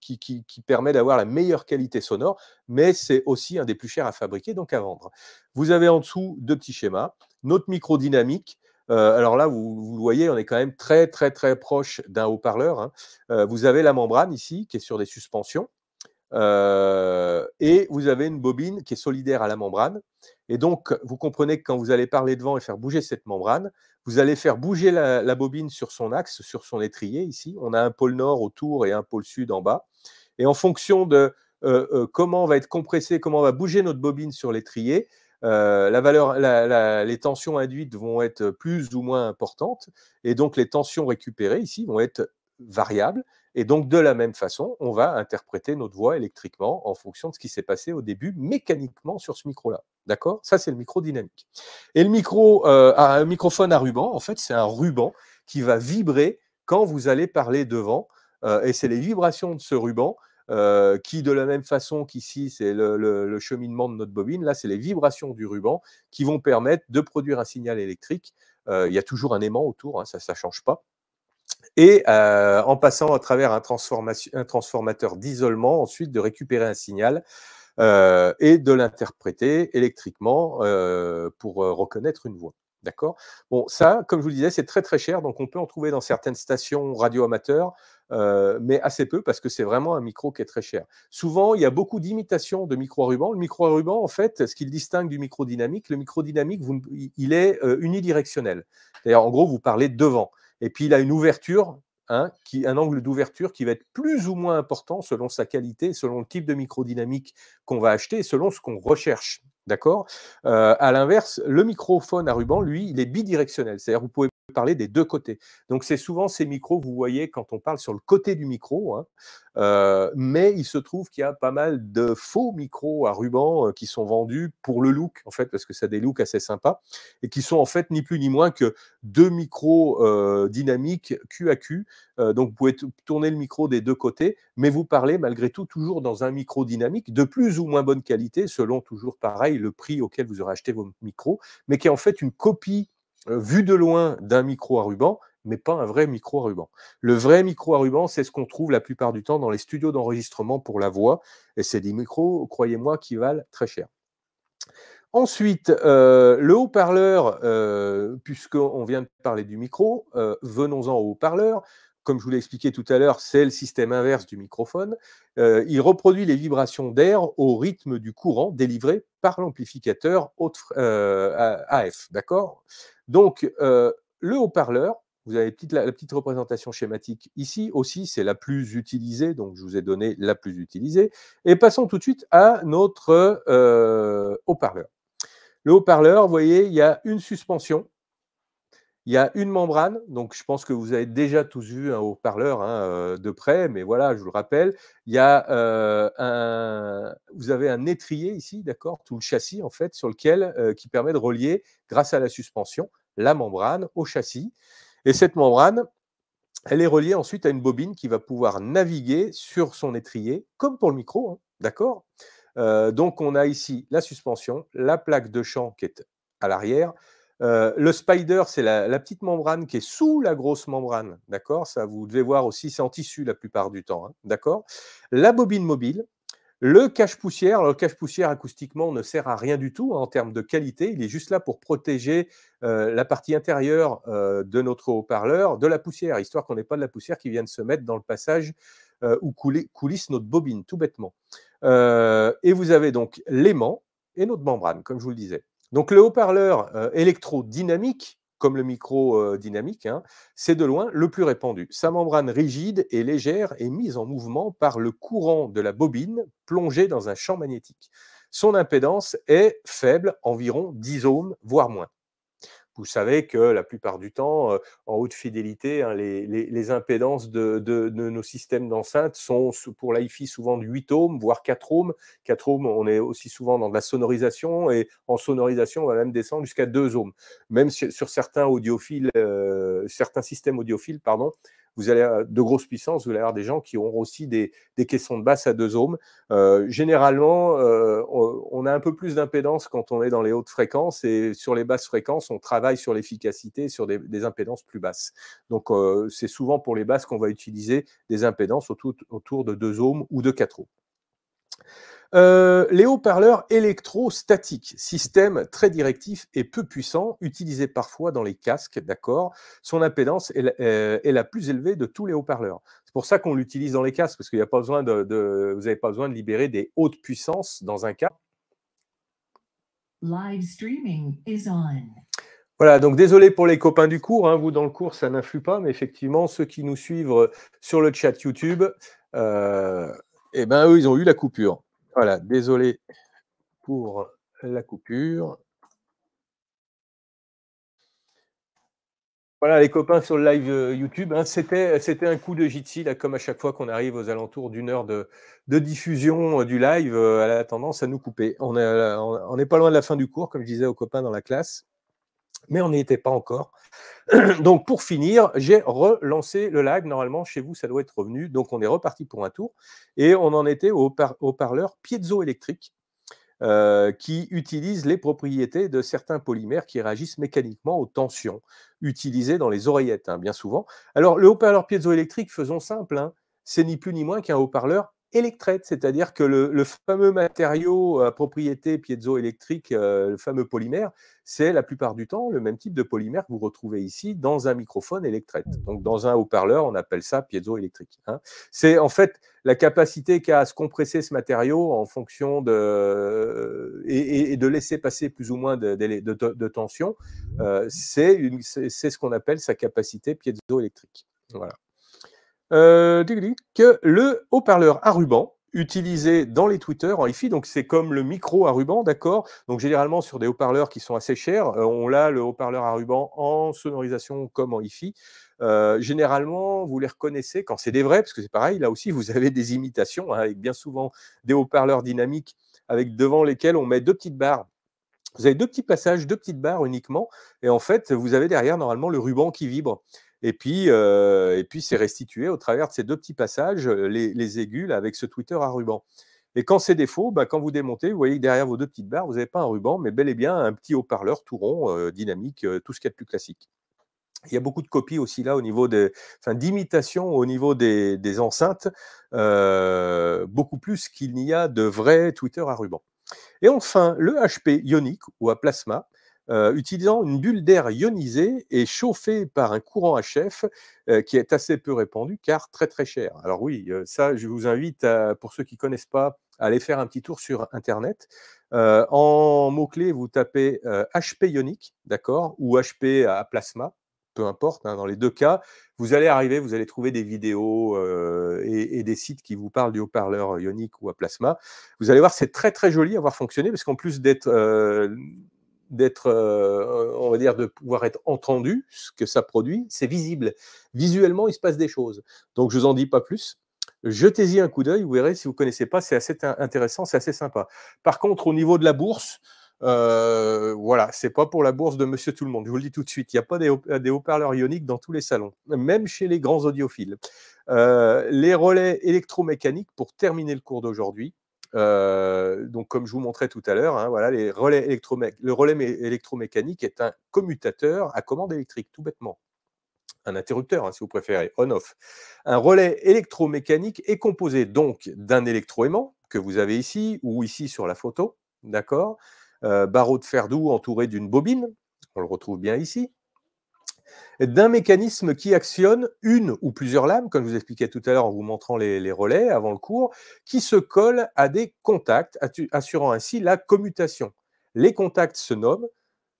qui, permet d'avoir la meilleure qualité sonore, mais c'est aussi un des plus chers à fabriquer, donc à vendre. Vous avez en dessous deux petits schémas. Notre micro dynamique, euh, alors là, vous, le voyez, on est quand même très, très, très proche d'un haut-parleur. Hein. Euh, vous avez la membrane ici, qui est sur des suspensions, euh, et vous avez une bobine qui est solidaire à la membrane. Et donc, vous comprenez que quand vous allez parler devant et faire bouger cette membrane, vous allez faire bouger la, bobine sur son axe, sur son étrier ici. On a un pôle nord autour et un pôle sud en bas. Et en fonction de euh, euh, comment on va être compressé, comment on va bouger notre bobine sur l'étrier, les tensions induites vont être plus ou moins importantes, et donc les tensions récupérées ici vont être variables, et donc, de la même façon, on va interpréter notre voix électriquement en fonction de ce qui s'est passé au début mécaniquement sur ce micro-là. D'accord Ça, c'est le micro dynamique. Et le micro, un euh, ah, microphone à ruban, en fait, c'est un ruban qui va vibrer quand vous allez parler devant. Euh, et c'est les vibrations de ce ruban euh, qui, de la même façon qu'ici, c'est le, cheminement de notre bobine, là, c'est les vibrations du ruban qui vont permettre de produire un signal électrique. Il y a toujours un aimant autour, hein, ça ne change pas et euh, en passant à travers un, transformateur d'isolement, ensuite de récupérer un signal euh, et de l'interpréter électriquement euh, pour reconnaître une voix. D'accord Bon, ça, comme je vous le disais, c'est très très cher, donc on peut en trouver dans certaines stations radio amateurs, mais assez peu parce que c'est vraiment un micro qui est très cher. Souvent, il y a beaucoup d'imitations de micro ruban. Le micro ruban, en fait, ce qu'il distingue du micro dynamique, le micro dynamique, il est unidirectionnel. cest en gros, vous parlez devant. Et puis il a une ouverture, hein, un angle d'ouverture qui va être plus ou moins important selon sa qualité, selon le type de microdynamique qu'on va acheter, selon ce qu'on recherche. D'accord euh, À l'inverse, le microphone à ruban, lui, il est bidirectionnel. C'est-à-dire, vous pouvez parler des deux côtés. Donc c'est souvent ces micros, vous voyez, quand on parle sur le côté du micro, hein, euh, mais il se trouve qu'il y a pas mal de faux micros à ruban euh, qui sont vendus pour le look, en fait, parce que ça a des looks assez sympas, et qui sont en fait ni plus ni moins que deux micros euh, dynamiques QAQ. Euh, donc vous pouvez tourner le micro des deux côtés, mais vous parlez malgré tout toujours dans un micro dynamique de plus ou moins bonne qualité, selon toujours pareil le prix auquel vous aurez acheté vos micros, mais qui est en fait une copie euh, vu de loin d'un micro à ruban, mais pas un vrai micro à ruban. Le vrai micro à ruban, c'est ce qu'on trouve la plupart du temps dans les studios d'enregistrement pour la voix, et c'est des micros, croyez-moi, qui valent très cher. Ensuite, euh, le haut-parleur, euh, puisqu'on vient de parler du micro, venons-en au haut-parleur. Comme je vous l'ai expliqué tout à l'heure, c'est le système inverse du microphone. il reproduit les vibrations d'air au rythme du courant délivré par l'amplificateur AF. D'accord donc, euh, le haut-parleur, vous avez la, petite représentation schématique ici aussi, c'est la plus utilisée, donc je vous ai donné la plus utilisée. Et passons tout de suite à notre euh, haut-parleur. Le haut-parleur, vous voyez, il y a une suspension il y a une membrane, donc je pense que vous avez déjà tous vu un haut-parleur hein, euh, de près, mais voilà, je vous le rappelle. Il y a euh, un, vous avez un étrier ici, d'accord, tout le châssis en fait, sur lequel euh, qui permet de relier, grâce à la suspension, la membrane au châssis. Et cette membrane, elle est reliée ensuite à une bobine qui va pouvoir naviguer sur son étrier, comme pour le micro, hein, d'accord. donc on a ici la suspension, la plaque de champ qui est à l'arrière, euh, le spider, c'est la, petite membrane qui est sous la grosse membrane, d'accord Ça, vous devez voir aussi, c'est en tissu la plupart du temps, hein, d'accord La bobine mobile, le cache-poussière, le cache-poussière acoustiquement ne sert à rien du tout hein, en termes de qualité, il est juste là pour protéger euh, la partie intérieure euh, de notre haut-parleur de la poussière, histoire qu'on n'ait pas de la poussière qui vienne se mettre dans le passage où coulisse notre bobine, tout bêtement. et vous avez donc l'aimant et notre membrane, comme je vous le disais. Donc le haut-parleur euh, électrodynamique, comme le micro euh, dynamique, hein, c'est de loin le plus répandu. Sa membrane rigide et légère est mise en mouvement par le courant de la bobine plongée dans un champ magnétique. Son impédance est faible, environ 10 ohms, voire moins. Vous savez que la plupart du temps, euh, en haute fidélité, hein, les, impédances de, nos systèmes d'enceinte sont pour l'IFI souvent de 8 ohms, voire 4 ohms. 4 ohms, on est aussi souvent dans de la sonorisation et en sonorisation, on va même descendre jusqu'à 2 ohms. Même sur, certains audiophiles, euh, certains systèmes audiophiles, pardon, vous allez euh, de grosses puissances, vous allez avoir des gens qui auront aussi des, des caissons de basse à deux ohms. Euh, généralement, euh, on a un peu plus d'impédance quand on est dans les hautes fréquences et sur les basses fréquences, on travaille sur l'efficacité, sur des, des, impédances plus basses. Donc, c'est souvent pour les basses qu'on va utiliser des impédances autour, autour de deux ohms ou de quatre ohms. Euh, les haut-parleurs électrostatiques, système très directif et peu puissant, utilisé parfois dans les casques, d'accord Son impédance euh, est la, plus élevée de tous les haut-parleurs. C'est pour ça qu'on l'utilise dans les casques, parce qu'il n'y a pas besoin de, vous n'avez pas besoin de libérer des hautes puissances dans un cas. Live streaming is on. Voilà, donc désolé pour les copains du cours, hein, vous dans le cours ça n'influe pas, mais effectivement ceux qui nous suivent euh, sur le chat YouTube, eh ben eux ils ont eu la coupure. Voilà, désolé pour la coupure. Voilà les copains sur le live euh, YouTube. Hein, c'était, c'était un coup de Jitsi, comme à chaque fois qu'on arrive aux alentours d'une heure de, diffusion euh, du live, elle euh, a tendance à nous couper. On n'est pas loin de la fin du cours, comme je disais aux copains dans la classe mais on n'y était pas encore. Donc pour finir, j'ai relancé le lag. Normalement, chez vous, ça doit être revenu. Donc on est reparti pour un tour. Et on en était au haut-parleur piezoélectrique euh, qui utilise les propriétés de certains polymères qui réagissent mécaniquement aux tensions utilisées dans les oreillettes, hein, bien souvent. Alors le haut-parleur piezoélectrique, faisons simple, hein. c'est ni plus ni moins qu'un haut-parleur électrète, c'est-à-dire que le, fameux matériau à euh, propriété piézoélectrique, euh, le fameux polymère, c'est la plupart du temps le même type de polymère que vous retrouvez ici dans un microphone électret. Mmh. Donc dans un haut-parleur, on appelle ça piézoélectrique. Hein. C'est en fait la capacité qu'a à se compresser ce matériau en fonction de et, de laisser passer plus ou moins de, de, tension. Mmh. Euh, c'est ce qu'on appelle sa capacité piézoélectrique. Voilà. Euh, que le haut-parleur à ruban utilisé dans les tweeters en hi-fi, donc c'est comme le micro à ruban, d'accord Donc généralement sur des haut-parleurs qui sont assez chers, euh, on a le haut-parleur à ruban en sonorisation comme en hi-fi. Euh, généralement, vous les reconnaissez quand c'est des vrais, parce que c'est pareil, là aussi vous avez des imitations hein, avec bien souvent des haut-parleurs dynamiques avec devant lesquels on met deux petites barres vous avez deux petits passages, deux petites barres uniquement, et en fait, vous avez derrière normalement le ruban qui vibre. Et puis, euh, et puis c'est restitué au travers de ces deux petits passages, euh, les, les aigus, avec ce Twitter à ruban. Et quand c'est défaut, bah, quand vous démontez, vous voyez que derrière vos deux petites barres, vous n'avez pas un ruban, mais bel et bien un petit haut-parleur tout rond, euh, dynamique, tout ce qu'il y a de plus classique. Il y a beaucoup de copies aussi là au niveau des, enfin d'imitations au niveau des, des enceintes, beaucoup plus qu'il n'y a de vrais Twitter à ruban. Et enfin, le HP ionique ou à plasma, euh, utilisant une bulle d'air ionisée et chauffée par un courant HF euh, qui est assez peu répandu car très très cher. Alors oui, euh, ça je vous invite pour ceux qui ne connaissent pas à aller faire un petit tour sur internet. en mots-clés, vous tapez HP ionique, d'accord, ou HP à plasma, peu importe, hein, dans les deux cas, vous allez arriver, vous allez trouver des vidéos et, des sites qui vous parlent du haut-parleur ionique ou à plasma. Vous allez voir, c'est très très joli à voir fonctionner, parce qu'en plus d'être d'être, euh, on va dire, de pouvoir être entendu, ce que ça produit, c'est visible. Visuellement, il se passe des choses. Donc, je vous en dis pas plus. Jetez-y un coup d'œil, vous verrez si vous ne connaissez pas, c'est assez intéressant, c'est assez sympa. Par contre, au niveau de la bourse, euh, voilà, c'est pas pour la bourse de Monsieur Tout le Monde. Je vous le dis tout de suite, il n'y a pas des, haut-parleurs ioniques dans tous les salons, même chez les grands audiophiles. Euh, les relais électromécaniques, pour terminer le cours d'aujourd'hui, euh, donc, comme je vous montrais tout à l'heure, hein, voilà, les le relais électromécanique est un commutateur à commande électrique, tout bêtement. Un interrupteur, hein, si vous préférez, on-off. Un relais électromécanique est composé donc d'un électroaimant que vous avez ici ou ici sur la photo, d'accord euh, Barreau de fer doux entouré d'une bobine, on le retrouve bien ici, d'un mécanisme qui actionne une ou plusieurs lames, comme je vous expliquais tout à l'heure en vous montrant les, relais avant le cours, qui se collent à des contacts, assurant ainsi la commutation. Les contacts se nomment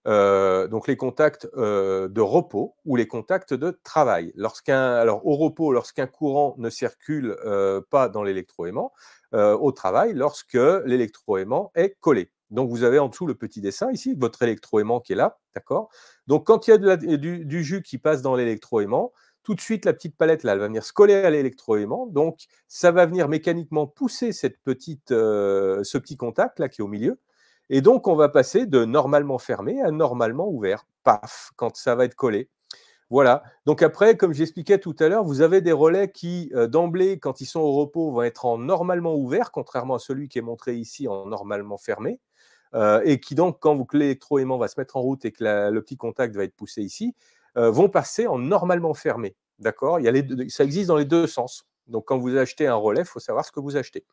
euh, donc les contacts euh, de repos ou les contacts de travail. Lorsqu'un, alors au repos, lorsqu'un courant ne circule euh, pas dans l'électroaimant, au travail, lorsque l'électroaimant est collé. Donc, vous avez en dessous le petit dessin ici, votre électroaimant qui est là, d'accord Donc, quand il y a du, jus qui passe dans l'électroaimant, tout de suite, la petite palette là, elle va venir se coller à l'électroaimant. Donc, ça va venir mécaniquement pousser cette petite, euh, ce petit contact là qui est au milieu. Et donc, on va passer de normalement fermé à normalement ouvert. Paf, quand ça va être collé. Voilà. Donc après, comme j'expliquais tout à l'heure, vous avez des relais qui, euh, d'emblée, quand ils sont au repos, vont être en normalement ouvert, contrairement à celui qui est montré ici en normalement fermé. Euh, et qui donc, quand l'électro-aimant va se mettre en route et que le petit contact va être poussé ici, euh, vont passer en normalement fermé. D'accord Ça existe dans les deux sens. Donc, quand vous achetez un relais, il faut savoir ce que vous achetez.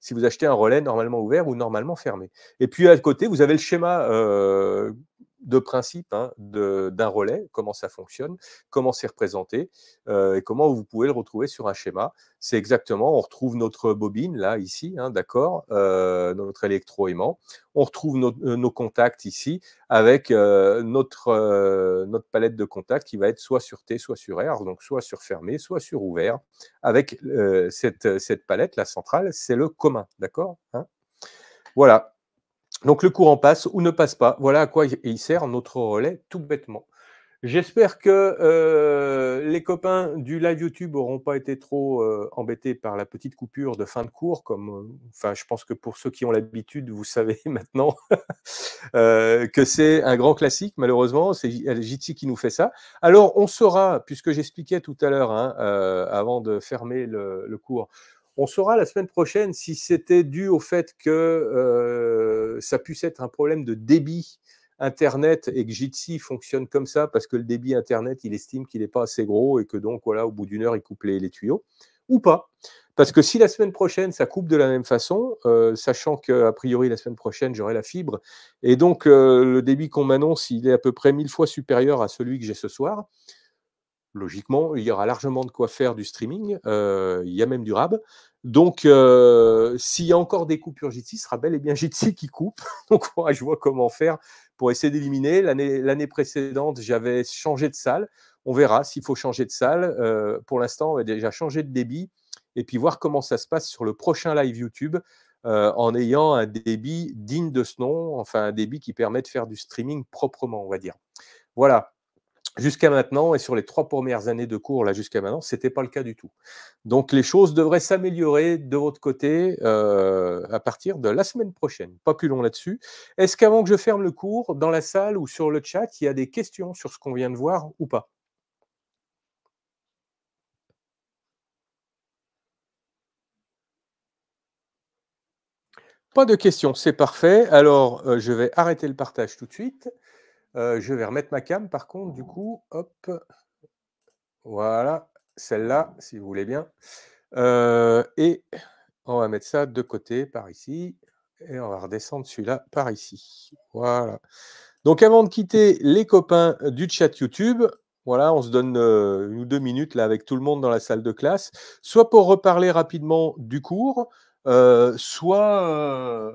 Si vous achetez un relais normalement ouvert ou normalement fermé. Et puis, à côté, vous avez le schéma euh, de principe hein, d'un relais, comment ça fonctionne, comment c'est représenté euh, et comment vous pouvez le retrouver sur un schéma. C'est exactement, on retrouve notre bobine là, ici, hein, d'accord, euh, notre électroaimant. On retrouve nos euh, contacts ici avec euh, notre, notre palette de contacts qui va être soit sur T, soit sur R, donc soit sur fermé, soit sur ouvert. Avec cette, palette, la centrale, c'est le commun, d'accord hein. Voilà. Donc le courant passe ou ne passe pas. Voilà à quoi il sert notre relais, tout bêtement. J'espère que euh, les copains du live YouTube n'auront pas été trop euh, embêtés par la petite coupure de fin de cours. Comme, euh, enfin, je pense que pour ceux qui ont l'habitude, vous savez maintenant que c'est un grand classique. Malheureusement, c'est Jitsi qui nous fait ça. Alors, on saura, puisque j'expliquais tout à l'heure, hein, avant de fermer le, le cours, on saura la semaine prochaine si c'était dû au fait que euh, ça puisse être un problème de débit Internet et que Jitsi fonctionne comme ça parce que le débit Internet, il estime qu'il n'est pas assez gros et que donc, voilà, au bout d'une heure, il coupe les, tuyaux ou pas. Parce que si la semaine prochaine, ça coupe de la même façon, euh, sachant sachant a priori, la semaine prochaine, j'aurai la fibre et donc euh, le débit qu'on m'annonce, il est à peu près mille fois supérieur à celui que j'ai ce soir logiquement, il y aura largement de quoi faire du streaming. Euh, il y a même du RAB. Donc, euh, s'il y a encore des coupures Jitsi, ce sera bel et bien Jitsi qui coupe. Donc, je vois comment faire pour essayer d'éliminer. L'année précédente, j'avais changé de salle. On verra s'il faut changer de salle. Euh, pour l'instant, on va déjà changé de débit et puis voir comment ça se passe sur le prochain live YouTube en ayant un débit digne de ce nom, enfin un débit qui permet de faire du streaming proprement, on va dire. Voilà. Jusqu'à maintenant, et sur les trois premières années de cours, là jusqu'à maintenant, ce n'était pas le cas du tout. Donc les choses devraient s'améliorer de votre côté euh, à partir de la semaine prochaine. Pas plus long là-dessus. Est-ce qu'avant que je ferme le cours, dans la salle ou sur le chat, il y a des questions sur ce qu'on vient de voir ou pas Pas de questions, c'est parfait. Alors, euh, je vais arrêter le partage tout de suite je vais remettre ma cam, par contre, du mmh. coup, hop, voilà, celle-là, si vous voulez bien. et on va mettre ça de côté par ici, et on va redescendre celui-là par ici. Voilà. Donc avant de quitter les copains du chat YouTube, voilà, on se donne une ou deux minutes là avec tout le monde dans la salle de classe, soit pour reparler rapidement du cours, soit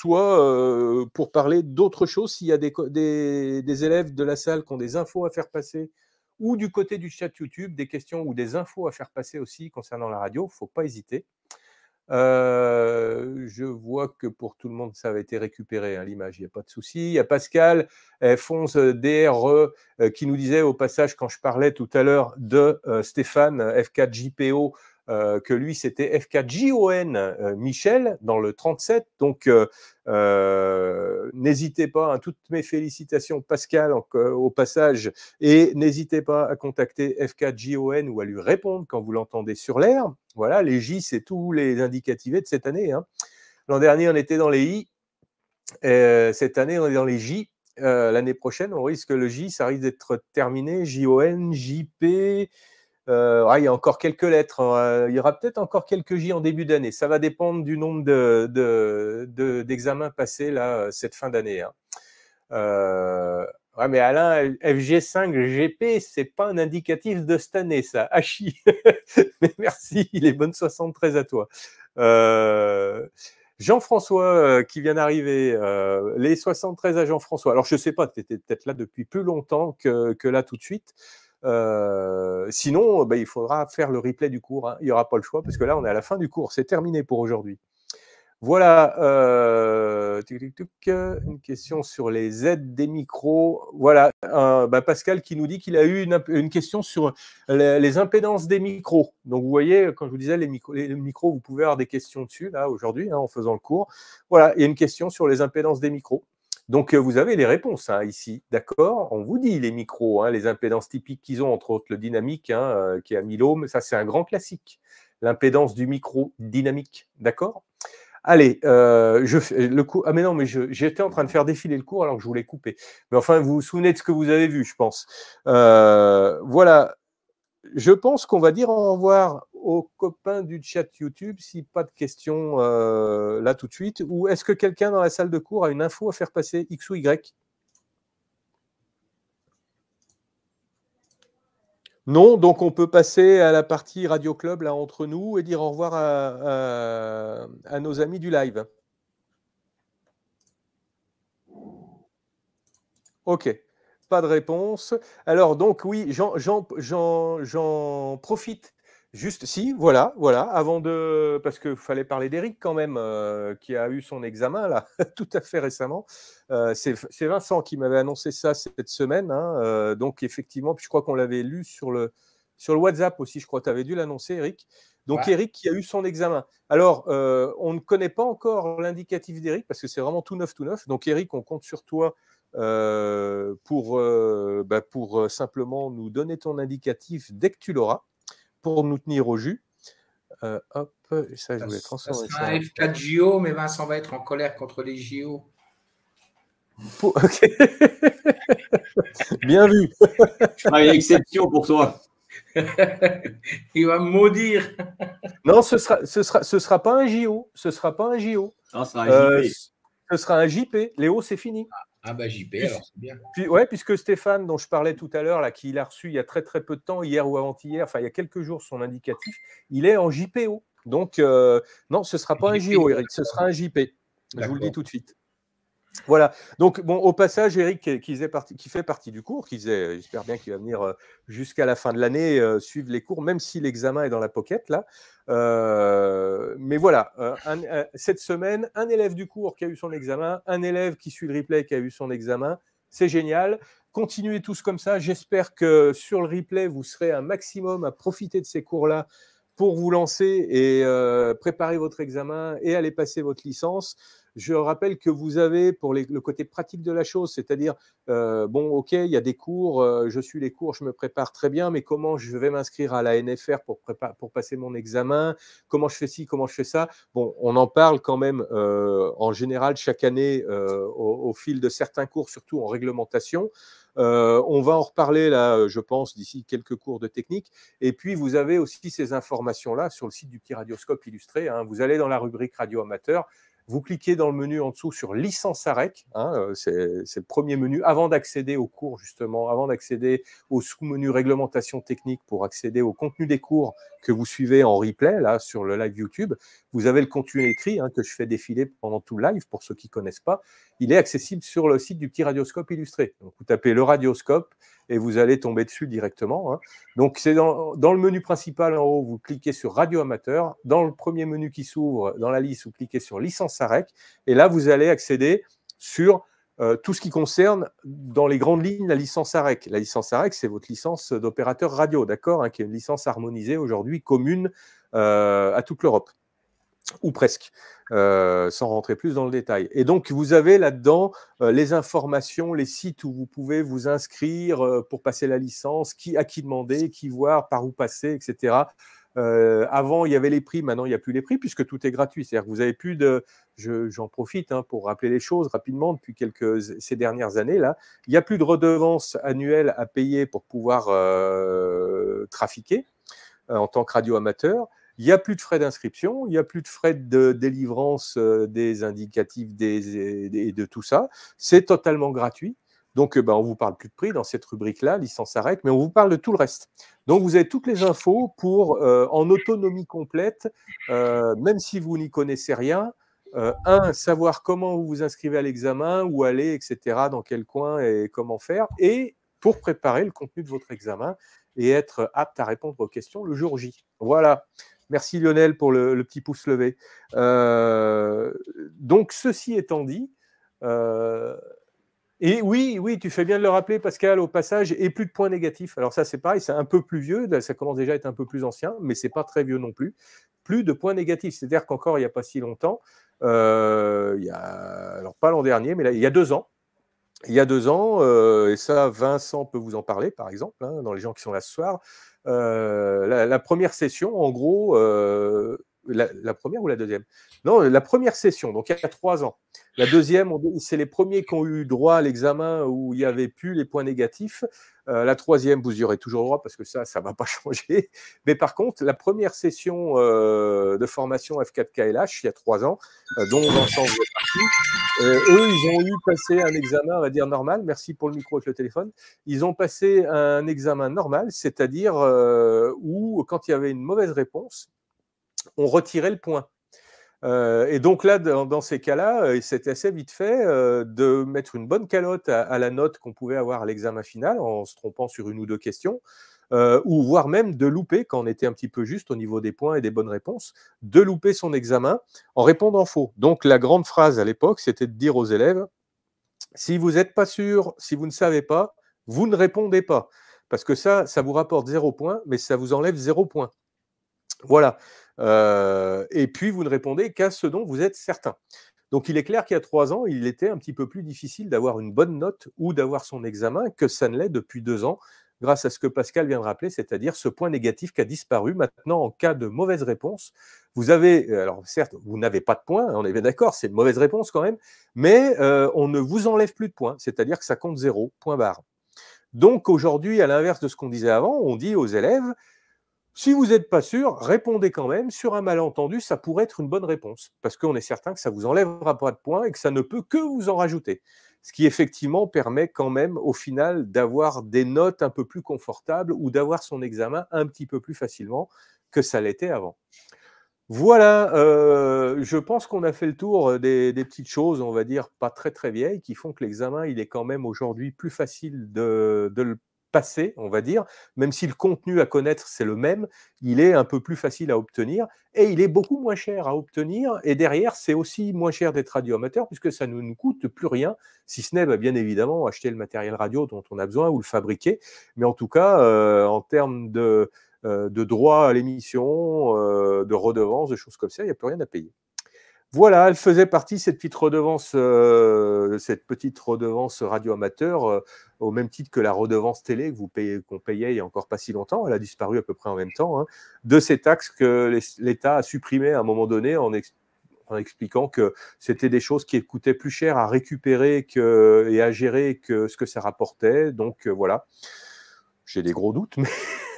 soit pour parler d'autres choses s'il y a des, élèves de la salle qui ont des infos à faire passer, ou du côté du chat YouTube, des questions ou des infos à faire passer aussi concernant la radio, il faut pas hésiter. je vois que pour tout le monde, ça a été récupéré, à hein, l'image, il n'y a pas de souci. Il y a Pascal eh, F11 euh, DRE euh, qui nous disait au passage, quand je parlais tout à l'heure de Stéphane euh, F4JPO, euh, que lui, c'était F4JON, euh, Michel dans le 37. Donc, euh, n'hésitez pas, à hein, toutes mes félicitations Pascal au passage, et n'hésitez pas à contacter F4JON ou à lui répondre quand vous l'entendez sur l'air. Voilà, les J, c'est tous les indicatifs de cette année. Hein. L'an dernier, on était dans les I, cette année, on est dans les J. L'année prochaine, on risque le J, ça risque d'être terminé, JON, JP, euh, ah, il y a encore quelques lettres. Hein. Euh, il y aura peut-être encore quelques J en début d'année. Ça va dépendre du nombre d'examens de, passés là, euh, cette fin d'année. Hein. Ouais, mais Alain, FG5 GP, c'est pas un indicatif de cette année, ça. Hachi. Ah, mais merci, les bonnes 73 à toi. Jean-François qui vient d'arriver, les 73 à Jean-François. Alors, je sais pas, tu étais peut-être là depuis plus longtemps que là tout de suite. Euh, sinon, euh, bah, il faudra faire le replay du cours. Hein. Il n'y aura pas le choix parce que là, on est à la fin du cours. C'est terminé pour aujourd'hui. Voilà, euh, une question sur les aides des micros. Voilà, bah, Pascal qui nous dit qu'il a eu une, question sur les, impédances des micros. Donc vous voyez, quand je vous disais les micros, vous pouvez avoir des questions dessus là aujourd'hui hein, en faisant le cours. Voilà, il y a une question sur les impédances des micros. Donc, euh, vous avez les réponses hein, ici, d'accord On vous dit les micros, hein, les impédances typiques qu'ils ont, entre autres le dynamique hein, euh, qui est à 1000 ohms, ça c'est un grand classique, l'impédance du micro dynamique, d'accord Allez, euh, je je, le coup, ah mais non, mais j'étais en train de faire défiler le cours alors que je voulais couper. Mais enfin, vous vous souvenez de ce que vous avez vu, je pense. voilà, je pense qu'on va dire au revoir aux copains du chat YouTube si pas de questions euh, là tout de suite Ou est-ce que quelqu'un dans la salle de cours a une info à faire passer X ou Y Non, donc on peut passer à la partie Radio Club là entre nous et dire au revoir à nos amis du live. Ok, pas de réponse. Alors donc oui, j'en profite Juste, si, voilà, voilà, avant de. Parce qu'il fallait parler d'Eric quand même, euh, qui a eu son examen, là, tout à fait récemment. Euh, c'est Vincent qui m'avait annoncé ça cette semaine. Hein, euh, donc, effectivement, puis je crois qu'on l'avait lu sur le, sur le WhatsApp aussi, je crois que tu avais dû l'annoncer, Eric. Donc, Eric qui a eu son examen. Alors, on ne connaît pas encore l'indicatif d'Eric parce que c'est vraiment tout neuf, tout neuf. Donc, Eric, on compte sur toi pour, bah, pour simplement nous donner ton indicatif dès que tu l'auras pour nous tenir au jus. Euh, hop, ça, je voulais transformer. Ça sera un F4 JO, mais Vincent va être en colère contre les JO. Bien vu. Je il y exception pour toi. il va me maudire. non, ce sera, ce sera, ce sera pas un JO. Ce sera pas un JO. Non, ce sera un euh, JP. ce Léo, c'est fini. Ah. Ah bah JP, alors c'est bien. Puis, puisque Stéphane, dont je parlais tout à l'heure, là, qui l'a reçu il y a très très peu de temps, hier ou avant-hier, enfin il y a quelques jours, son indicatif, il est en JPO. Donc euh, non, ce ne sera pas un JO, Eric, ce sera un JP. Je vous le dis tout de suite. Voilà. Donc, bon, au passage, Eric, qui, fait partie du cours, qui j'espère bien qu'il va venir euh, jusqu'à la fin de l'année euh, suivre les cours, même si l'examen est dans la pochette là. Euh, mais voilà, cette semaine, un élève du cours qui a eu son examen, un élève qui suit le replay qui a eu son examen, c'est génial. Continuez tous comme ça. J'espère que sur le replay, vous serez un maximum à profiter de ces cours-là pour vous lancer et euh, préparer votre examen et aller passer votre licence, je rappelle que vous avez pour le côté pratique de la chose, c'est-à-dire, euh, bon, ok, il y a des cours, euh, je suis les cours, je me prépare très bien, mais comment je vais m'inscrire à la NFR pour, passer mon examen Comment je fais ci, comment je fais ça Bon, on en parle quand même en général chaque année au, fil de certains cours, surtout en réglementation. Euh, on va en reparler là, euh, je pense, d'ici quelques cours de technique. Et puis, vous avez aussi ces informations-là sur le site du petit radioscope illustré. Hein. Vous allez dans la rubrique radio amateur vous cliquez dans le menu en dessous sur licence AREC. Hein, euh, c'est le premier menu avant d'accéder aux cours, justement, avant d'accéder au sous-menu réglementation technique pour accéder au contenu des cours que vous suivez en replay, là, sur le live YouTube. Vous avez le contenu écrit hein, que je fais défiler pendant tout le live, pour ceux qui ne connaissent pas. Il est accessible sur le site du petit radioscope illustré. Donc, vous tapez le radioscope, et vous allez tomber dessus directement. Hein. Donc, c'est dans, le menu principal en haut, vous cliquez sur Radio Amateur. Dans le premier menu qui s'ouvre, dans la liste, vous cliquez sur Licence AREC. Et là, vous allez accéder sur euh, tout ce qui concerne, dans les grandes lignes, la licence AREC. La licence AREC, c'est votre licence d'opérateur radio, d'accord hein, Qui est une licence harmonisée aujourd'hui, commune euh, à toute l'Europe ou presque, euh, sans rentrer plus dans le détail. Et donc, vous avez là-dedans euh, les informations, les sites où vous pouvez vous inscrire euh, pour passer la licence, qui, à qui demander, qui voir, par où passer, etc. avant, il y avait les prix, maintenant, il n'y a plus les prix, puisque tout est gratuit. C'est-à-dire que vous avez plus de... J'en profite hein, pour rappeler les choses rapidement, depuis ces dernières années-là, il n'y a plus de redevances annuelles à payer pour pouvoir trafiquer en tant que radio amateur. Il n'y a plus de frais d'inscription, il n'y a plus de frais de délivrance euh, des indicatifs des, et de tout ça. C'est totalement gratuit. Donc, ben, on ne vous parle plus de prix dans cette rubrique-là, licence arrête, mais on vous parle de tout le reste. Donc, vous avez toutes les infos pour, euh, en autonomie complète, même si vous n'y connaissez rien, un, savoir comment vous vous inscrivez à l'examen, où aller, etc., dans quel coin et comment faire, et pour préparer le contenu de votre examen et être apte à répondre aux questions le jour J. Voilà. Merci Lionel pour le, petit pouce levé. Euh, donc, ceci étant dit, euh, et oui, oui, tu fais bien de le rappeler, Pascal, au passage, et plus de points négatifs. Alors ça, c'est pareil, c'est un peu plus vieux, ça commence déjà à être un peu plus ancien, mais c'est pas très vieux non plus. Plus de points négatifs, c'est-à-dire qu'encore il n'y a pas si longtemps, euh, il alors pas l'an dernier, mais il y a deux ans, il y a deux ans, et ça, Vincent peut vous en parler, par exemple, hein, dans les gens qui sont là ce soir, euh, la, la, première session, en gros, euh, la, première ou la deuxième Non, la première session, donc il y a trois ans. La deuxième, c'est les premiers qui ont eu droit à l'examen où il n'y avait plus les points négatifs. Euh, la troisième, vous y aurez toujours droit parce que ça, ça ne va pas changer. Mais par contre, la première session euh, de formation F4KLH, il y a trois ans, euh, on dont change le parti, eux, ils ont eu passé un examen, on va dire normal. Merci pour le micro et le téléphone. Ils ont passé un examen normal, c'est-à-dire où, quand il y avait une mauvaise réponse, on retirait le point. Euh, et donc là, dans, ces cas-là, c'était euh, assez vite fait euh, de mettre une bonne calotte à, à la note qu'on pouvait avoir à l'examen final en se trompant sur une ou deux questions, ou voire même de louper, quand on était un petit peu juste au niveau des points et des bonnes réponses, de louper son examen en répondant faux. Donc la grande phrase à l'époque, c'était de dire aux élèves, si vous n'êtes pas sûr, si vous ne savez pas, vous ne répondez pas. Parce que ça, ça vous rapporte zéro point, mais ça vous enlève zéro point. Voilà. Euh, et puis, vous ne répondez qu'à ce dont vous êtes certain. Donc, il est clair qu'il y a trois ans, il était un petit peu plus difficile d'avoir une bonne note ou d'avoir son examen que ça ne l'est depuis deux ans, grâce à ce que Pascal vient de rappeler, c'est-à-dire ce point négatif qui a disparu. Maintenant, en cas de mauvaise réponse, vous avez, euh, alors certes, vous n'avez pas de points, hein, on est d'accord, c'est une mauvaise réponse quand même, mais euh, on ne vous enlève plus de points, c'est-à-dire que ça compte zéro, point barre. Donc aujourd'hui, à l'inverse de ce qu'on disait avant, on dit aux élèves, si vous n'êtes pas sûr, répondez quand même. Sur un malentendu, ça pourrait être une bonne réponse, parce qu'on est certain que ça ne vous enlèvera pas de points et que ça ne peut que vous en rajouter. Ce qui effectivement permet quand même au final d'avoir des notes un peu plus confortables ou d'avoir son examen un petit peu plus facilement que ça l'était avant. Voilà, euh, je pense qu'on a fait le tour des, petites choses, on va dire, pas très très vieilles, qui font que l'examen, il est quand même aujourd'hui plus facile de, de le passé, on va dire, même si le contenu à connaître, c'est le même, il est un peu plus facile à obtenir et il est beaucoup moins cher à obtenir. Et derrière, c'est aussi moins cher d'être radioamateur, puisque ça ne nous coûte plus rien, si ce n'est bah, bien évidemment acheter le matériel radio dont on a besoin ou le fabriquer. Mais en tout cas, euh, en termes de, euh, droits de droit à l'émission, euh, de redevances, de choses comme ça, il n'y a plus rien à payer. Voilà, elle faisait partie cette petite redevance, euh, cette petite redevance radio amateur, euh, au même titre que la redevance télé que vous payez, qu'on payait il n'y a encore pas si longtemps. Elle a disparu à peu près en même temps hein, de ces taxes que l'État a supprimées à un moment donné en, expliquant que c'était des choses qui coûtaient plus cher à récupérer que, et à gérer que ce que ça rapportait. Donc euh, voilà. J'ai des gros doutes, mais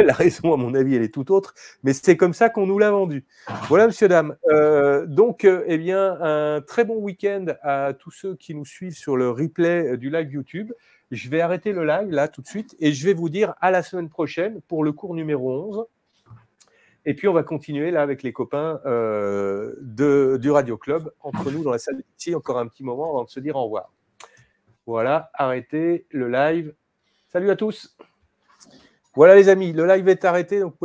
la raison, à mon avis, elle est tout autre. Mais c'est comme ça qu'on nous l'a vendu. Voilà, monsieur, dames. Euh, donc, euh, eh bien, un très bon week-end à tous ceux qui nous suivent sur le replay euh, du live YouTube. Je vais arrêter le live là tout de suite et je vais vous dire à la semaine prochaine pour le cours numéro 11. Et puis, on va continuer là avec les copains de, du Radio Club, entre nous dans la salle d'ici, encore un petit moment avant de se dire au revoir. Voilà, arrêtez le live. Salut à tous. Voilà les amis, le live est arrêté, donc pouvez